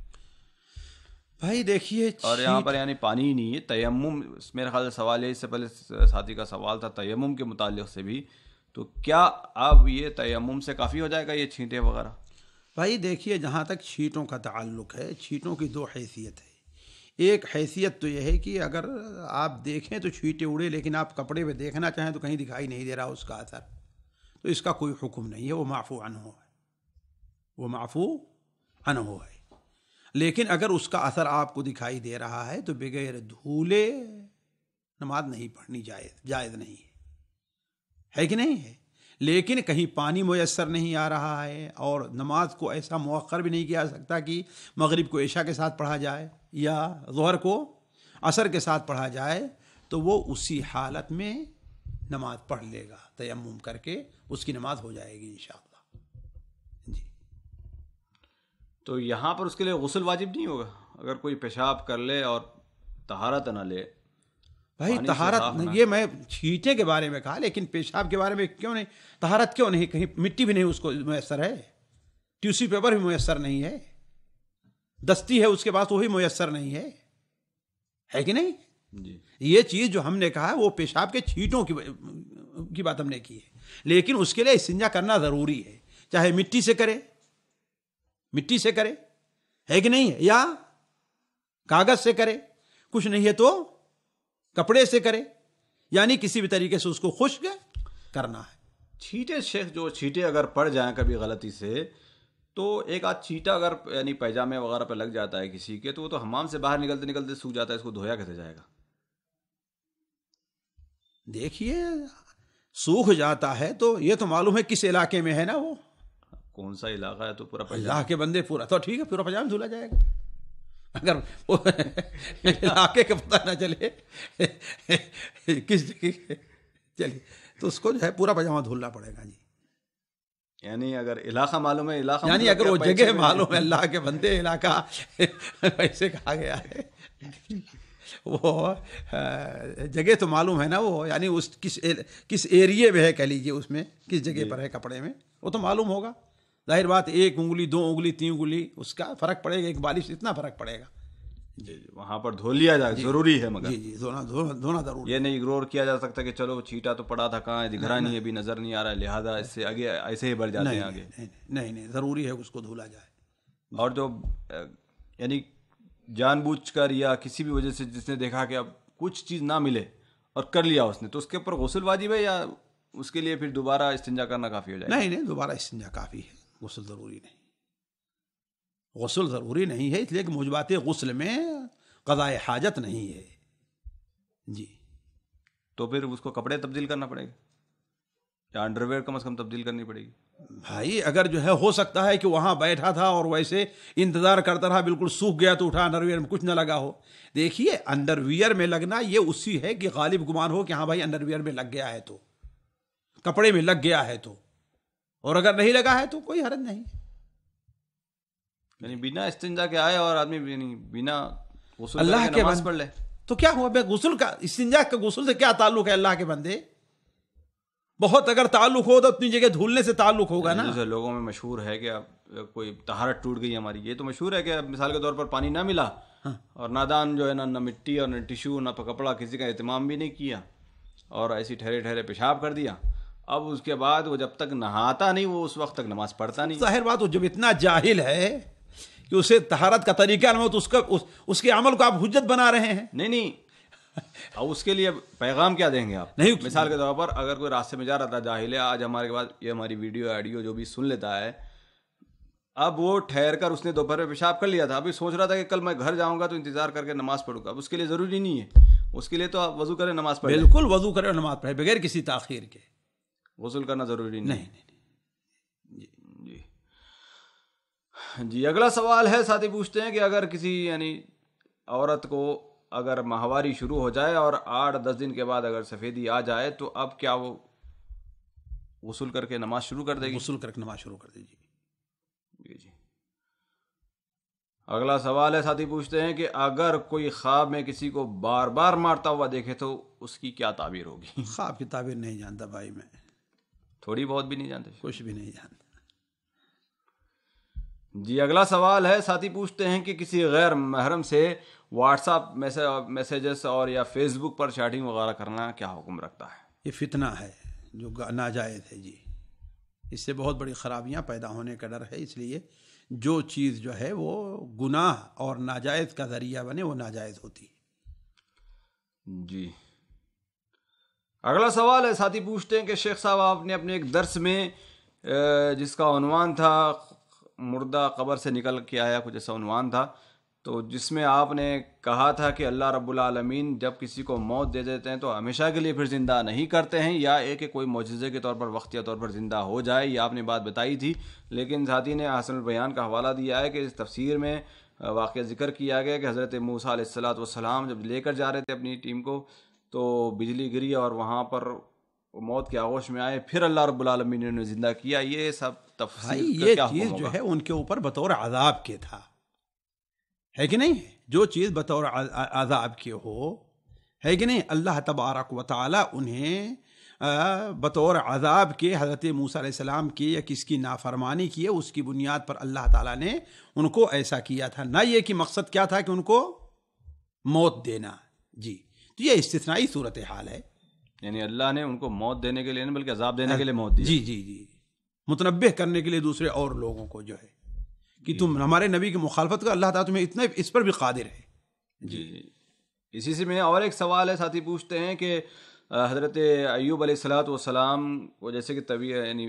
بھائی دیکھیے اور یہاں پر یعنی پانی ہی نہیں ہے تیمم میرے خیال سے سوال ہے اس سے پہلے ساتھی کا سوال تھا تیمم کے متعلق سے بھی تو کیا اب یہ تیمم سے کافی ہو جائے گا یہ چھینٹے وغیرہ بھائی دیکھیے جہاں تک چھیٹوں کا تعلق ہے چھیٹوں کی دو حیثیت ہے ایک حیثیت تو یہ ہے کہ اگر آپ دیکھیں تو چھیٹیں اڑے لیکن آپ کپڑے پہ دیکھنا چاہیں تو کہیں دکھائی نہیں دے رہا اس کا اثر تو اس کا کوئی حکم نہیں ہے وہ معفو انہو ہے وہ معفو انہو ہے لیکن اگر اس کا اثر آپ کو دکھائی دے رہا ہے تو بغیر دھولے نماز نہیں پڑھنی جائز جائز نہیں ہے کہ نہیں ہے لیکن کہیں پانی میسر نہیں آ رہا ہے اور نماز کو ایسا موخر بھی نہیں کیا سکتا کہ مغرب کو عشاء کے ساتھ پڑھا جائے یا ظہر کو عصر کے ساتھ پڑھا جائے تو وہ اسی حالت میں نماز پڑھ لے گا تیمم کر کے اس کی نماز ہو جائے گی انشاءاللہ جی تو یہاں پر اس کے لیے غسل واجب نہیں ہوگا اگر کوئی پیشاب کر لے اور تہارت نہ لے بھائی تہارت یہ میں چھیٹے کے بارے میں کہا لیکن پیشاب کے بارے میں کیوں نہیں تہارت کیوں نہیں کہیں مٹی بھی نہیں اس کو میسر ہے ٹیوسی پیپر بھی میسر نہیں ہے دستی ہے اس کے پاس وہی میسر نہیں ہے ہے کہ نہیں جی۔ یہ چیز جو ہم نے کہا وہ پیشاب کے چھیٹوں کی بات ہم نے کی ہے لیکن اس کے لیے سنجا کرنا ضروری ہے چاہے مٹی سے کرے مٹی سے کرے ہے کہ نہیں ہے یا کاغذ سے کرے کچھ نہیں ہے تو کپڑے سے کرے یعنی کسی بھی طریقے سے اس کو خشک کرنا ہے چھیٹے شیخ جو چھیٹے اگر پڑ جائیں کبھی غلطی سے تو ایک آدھ چیٹا اگر یعنی پیجامے وغیرہ پہ لگ جاتا ہے کسی کے تو وہ تو ہمام سے باہر نکلتے نکلتے سوکھ جاتا ہے اس کو دھویا کیسے جائے گا دیکھیے سوکھ جاتا ہے تو یہ تو معلوم ہے کس علاقے میں ہے نا وہ کون سا علاقہ ہے تو پورا اللہ کے بندے پورا تو ٹھیک ہے پورا پیجامہ دھولا جائے گا اگر وہ علاقے کا پتہ نہ چلے کس جگہ چلیے تو اس کو جو ہے پورا پاجامہ دھلنا پڑے گا جی یعنی اگر علاقہ معلوم ہے علاقہ یعنی اگر وہ جگہ معلوم ہے اللہ کے بندے علاقہ ایسے کہا گیا ہے وہ جگہ تو معلوم ہے نا وہ یعنی اس کس کس ایریے میں ہے کہہ لیجیے اس میں کس جگہ جی۔ پر ہے کپڑے میں وہ تو معلوم ہوگا ظاہر بات ایک انگلی دو انگلی تین انگلی اس کا فرق پڑے گا ایک بارش اتنا فرق پڑے گا جی جی وہاں پر دھو لیا جائے جی۔ ضروری ہے مگر جی جی دھونا یہ نہیں اگنور کیا جا سکتا کہ چلو چھیٹا تو پڑا تھا کہاں دکھ رہا نہیں ابھی نظر نہیں آ رہا ہے لہٰذا اس سے آگے ایسے ہی بڑھ جاتے ہیں آگے نہیں نہیں ضروری ہے اس کو دھولا جائے اور جو یعنی جان بوجھ کر یا کسی بھی وجہ سے جس نے دیکھا کہ اب کچھ چیز نہ ملے اور کر لیا اس نے تو اس کے اوپر غسل واجب ہے یا اس کے لیے پھر دوبارہ استنجا کرنا کافی ہو جائے نہیں نہیں دوبارہ استنجا کافی ہے غسل ضروری نہیں غسل ضروری نہیں ہے اس لیے کہ غسل میں قضاء حاجت نہیں ہے جی تو پھر اس کو کپڑے تبدیل کرنا پڑے گا یا انڈر ویئر کم کم از تبدیل کرنی پڑے گی بھائی اگر جو ہے ہو سکتا ہے کہ وہاں بیٹھا تھا اور ویسے انتظار کرتا رہا بالکل سوکھ گیا تو اٹھا انڈر ویئر میں کچھ نہ لگا ہو دیکھیے انڈر ویئر میں لگنا یہ اسی ہے کہ غالب گمان ہو کہ ہاں بھائی انڈر ویئر میں لگ گیا ہے تو کپڑے میں لگ گیا ہے تو اور اگر نہیں لگا ہے تو کوئی حرج نہیں یعنی بنا استنجا کے آئے اور آدمی یعنی بنا غسل اللہ کے نماز پڑھ لے تو کیا ہوا بے غسل کا استنجا کا غسل سے کیا تعلق ہے اللہ کے بندے بہت اگر تعلق ہو تو اتنی جگہ دھولنے سے تعلق ہوگا یعنی نا جیسے لوگوں میں مشہور ہے کہ اب کوئی تہارت ٹوٹ گئی ہماری یہ تو مشہور ہے کہ اب مثال کے طور پر پانی نہ ملا ہاں۔ اور نادان جو ہے نا نہ مٹی اور نہ ٹشو نہ کپڑا کسی کا اہتمام بھی نہیں کیا اور ایسی ٹھہرے ٹھہرے پیشاب کر دیا اب اس کے بعد وہ جب تک نہاتا نہیں وہ اس وقت تک نماز پڑھتا نہیں ظاہر بات وہ جب اتنا جاہل ہے کہ اسے تہارت کا طریقہ نہ ہو تو اس کا اس کے عمل کو آپ حجت بنا رہے ہیں نہیں نہیں اب اس کے لیے پیغام کیا دیں گے آپ نہیں مثال کے طور پر اگر کوئی راستے میں جا رہا تھا جاہل ہے آج ہمارے پاس یہ ہماری ویڈیو آڈیو جو بھی سن لیتا ہے اب وہ ٹھہر کر اس نے دوپہر میں پیشاب کر لیا تھا ابھی سوچ رہا تھا کہ کل میں گھر جاؤں گا تو انتظار کر کے نماز پڑھوں گا اب اس کے لیے ضروری نہیں ہے اس کے لیے تو آپ وضو کریں نماز پڑھیں بالکل وضو کریں نماز پڑھیں بغیر کسی تاخیر کے غسل کرنا ضروری نہیں نہیں جی جی جی اگلا سوال ہے ساتھی پوچھتے ہیں کہ اگر کسی یعنی عورت کو اگر ماہواری شروع ہو جائے اور آٹھ دس دن کے بعد اگر سفیدی آ جائے تو اب کیا وہ غسل کر کے نماز شروع کر دے گی غسل کر کے نماز شروع کر دے جی جی اگلا سوال ہے ساتھی پوچھتے ہیں کہ اگر کوئی خواب میں کسی کو بار بار مارتا ہوا دیکھے تو اس کی کیا تعبیر ہوگی خواب کی تعبیر نہیں جانتا بھائی میں تھوڑی بہت بھی نہیں جانتے کچھ بھی نہیں جانتے جی اگلا سوال ہے ساتھی پوچھتے ہیں کہ کسی غیر محرم سے واٹس اپ میسیجز اور یا فیس بک پر چیٹنگ وغیرہ کرنا کیا حکم رکھتا ہے یہ فتنہ ہے جو ناجائز ہے جی اس سے بہت بڑی خرابیاں پیدا ہونے کا ڈر ہے اس لیے جو چیز جو ہے وہ گناہ اور ناجائز کا ذریعہ بنے وہ ناجائز ہوتی ہے جی اگلا سوال ہے ساتھی پوچھتے ہیں کہ شیخ صاحب آپ نے اپنے ایک درس میں جس کا عنوان تھا مردہ قبر سے نکل کے آیا کچھ ایسا عنوان تھا تو جس میں آپ نے کہا تھا کہ اللہ رب العالمین جب کسی کو موت دے دیتے ہیں تو ہمیشہ کے لیے پھر زندہ نہیں کرتے ہیں یا ایک کہ کوئی معجزے کے طور پر وقت یا طور پر زندہ ہو جائے یہ آپ نے بات بتائی تھی لیکن ساتھی نے حسن البیان کا حوالہ دیا ہے کہ اس تفسیر میں واقعہ ذکر کیا گیا کہ حضرت موسیٰ علیہ السلام والسلام جب لے کر جا رہے تھے اپنی ٹیم کو تو بجلی گری اور وہاں پر موت کے آغوش میں آئے پھر اللہ رب العالمین نے انہیں زندہ کیا یہ سب تفصیل یہ چیز جو ہے ان کے اوپر بطور عذاب کے تھا ہے کہ نہیں جو چیز بطور عذاب کے ہو ہے کہ نہیں اللہ تبارک و تعالی انہیں بطور عذاب کے حضرت موسیٰ علیہ السلام کی یا کس کی نافرمانی کی ہے اس کی بنیاد پر اللہ تعالیٰ نے ان کو ایسا کیا تھا نہ یہ کہ مقصد کیا تھا کہ ان کو موت دینا جی تو یہ استثنائی صورت حال ہے یعنی اللہ نے ان کو موت دینے کے لیے نہیں بلکہ عذاب دینے کے لیے موت دی جی جی جی متنبع کرنے کے لیے دوسرے اور لوگوں کو جو ہے کہ تم جی۔ ہمارے نبی کی مخالفت کا اللہ تعالیٰ تمہیں اتنا اس پر بھی قادر ہے جی جی, جی۔ اسی سے میں اور ایک سوال ہے ساتھی پوچھتے ہیں کہ حضرت ایوب علیہ السلاۃ والسلام کو جیسے کہ طبیعت یعنی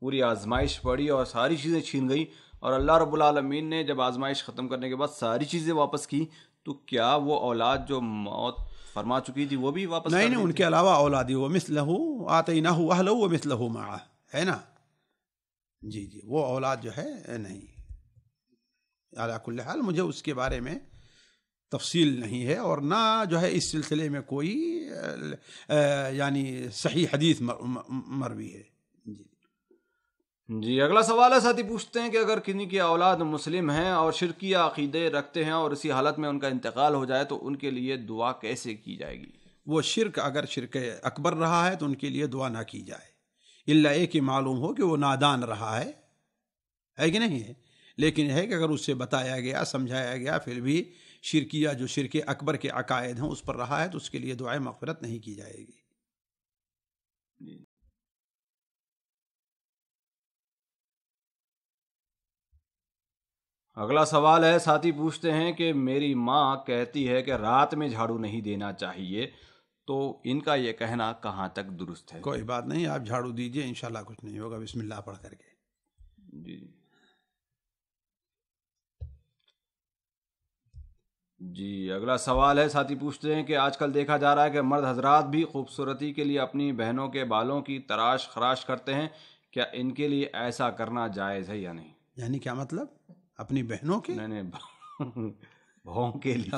پوری آزمائش پڑی اور ساری چیزیں چھین گئیں اور اللہ رب العالمین نے جب آزمائش ختم کرنے کے بعد ساری چیزیں واپس کی تو کیا وہ اولاد جو موت فرما چکی تھی وہ بھی واپس نہیں نہیں ان کے علاوہ اولادی وہ مثل لہو آتے نہ ہو لو وہ مثل لہو ماں ہے نا جی جی وہ اولاد جو ہے نہیں کل حال مجھے اس کے بارے میں تفصیل نہیں ہے اور نہ جو ہے اس سلسلے میں کوئی یعنی صحیح حدیث مروی ہے جی اگلا سوال ہے ساتھی پوچھتے ہیں کہ اگر کنہیں کی اولاد مسلم ہیں اور شرکیہ عقیدے رکھتے ہیں اور اسی حالت میں ان کا انتقال ہو جائے تو ان کے لیے دعا کیسے کی جائے گی وہ شرک اگر شرک اکبر رہا ہے تو ان کے لیے دعا نہ کی جائے اللہ ایک ہی معلوم ہو کہ وہ نادان رہا ہے ہے کہ نہیں ہے لیکن ہے کہ اگر اس سے بتایا گیا سمجھایا گیا پھر بھی شرکیہ جو شرک اکبر کے عقائد ہیں اس پر رہا ہے تو اس کے لیے دعائیں مغفرت نہیں کی جائے گی جی۔ اگلا سوال ہے ساتھی پوچھتے ہیں کہ میری ماں کہتی ہے کہ رات میں جھاڑو نہیں دینا چاہیے تو ان کا یہ کہنا کہاں تک درست ہے کوئی بات نہیں آپ جھاڑو دیجئے انشاءاللہ کچھ نہیں ہوگا بسم اللہ پڑھ کر کے جی جی اگلا سوال ہے ساتھی پوچھتے ہیں کہ آج کل دیکھا جا رہا ہے کہ مرد حضرات بھی خوبصورتی کے لیے اپنی بہنوں کے بالوں کی تراش خراش کرتے ہیں کیا ان کے لیے ایسا کرنا جائز ہے یا نہیں یعنی کیا مطلب اپنی بہنوں کی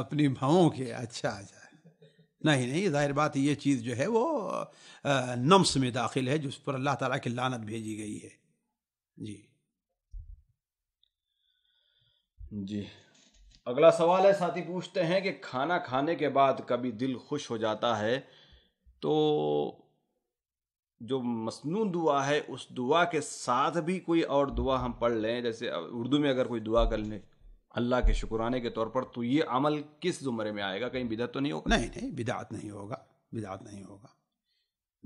اپنی بھاؤں کے اچھا اچھا نہیں نہیں ظاہر بات یہ چیز جو ہے وہ نمس میں داخل ہے جس پر اللہ تعالیٰ کی لانت بھیجی گئی ہے جی جی اگلا سوال ہے ساتھی پوچھتے ہیں کہ کھانا کھانے کے بعد کبھی دل خوش ہو جاتا ہے تو جو مصنون دعا ہے اس دعا کے ساتھ بھی کوئی اور دعا ہم پڑھ لیں جیسے اردو میں اگر کوئی دعا کر لیں اللہ کے شکرانے کے طور پر تو یہ عمل کس زمرے میں آئے گا کہیں بدعت تو نہیں ہوگا نہیں نہیں بدعت نہیں ہوگا بدعت نہیں ہوگا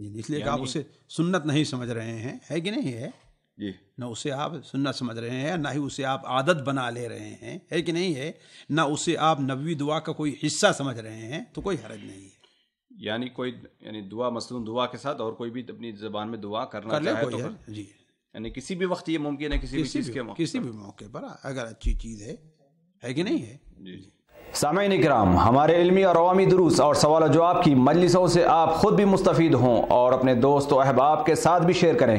جی، اس لیے کہ آپ یعنی اسے سنت نہیں سمجھ رہے ہیں ہے کہ نہیں ہے جی نہ اسے آپ سنت سمجھ رہے ہیں نہ ہی اسے آپ عادت بنا لے رہے ہیں ہے کہ نہیں ہے نہ اسے آپ نبوی دعا کا کوئی حصہ سمجھ رہے ہیں تو کوئی حرج نہیں ہے یعنی کوئی یعنی دعا مثلاً دعا کے ساتھ اور کوئی بھی اپنی زبان میں دعا کرنا چاہے تو جی یعنی کسی بھی وقت یہ ممکن ہے کسی بھی چیز کے کسی بھی موقع پر اگر اچھی چیز ہے کہ نہیں ہے جی جی سامعین اکرام ہمارے علمی اور عوامی دروس اور سوال و جواب کی مجلسوں سے آپ خود بھی مستفید ہوں اور اپنے دوست و احباب کے ساتھ بھی شیئر کریں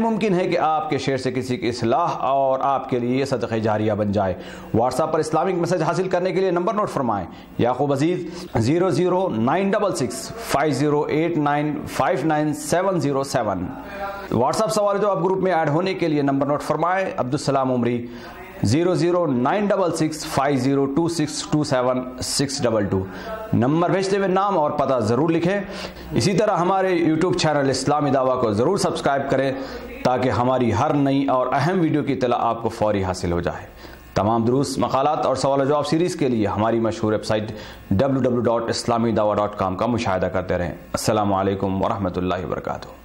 ممکن ہے کہ آپ کے شیئر سے کسی کی اصلاح اور آپ کے لیے صدقہ جاریہ بن جائے واٹس ایپ پر اسلامک میسج حاصل کرنے کے لیے نمبر نوٹ فرمائیں Yaqub Aziz zero zero nine double six five zero eight nine five nine seven zero seven WhatsApp سوال جواب گروپ میں ایڈ ہونے کے لیے نمبر نوٹ فرمائیں Abdussalam Umri zero zero nine double six five zero two six two seven six double two number بھیجتے ہوئے نام اور پتہ ضرور لکھیں اسی طرح ہمارے یوٹیوب چینل اسلامی دعویٰ کو ضرور سبسکرائب کریں تاکہ ہماری ہر نئی اور اہم ویڈیو کی اطلاع آپ کو فوری حاصل ہو جائے تمام دروس مقالات اور سوال و جواب سیریز کے لیے ہماری مشہور website W W dot Islami dot com کا مشاہدہ کرتے رہیں السلام علیکم ورحمۃ اللہ وبرکاتہ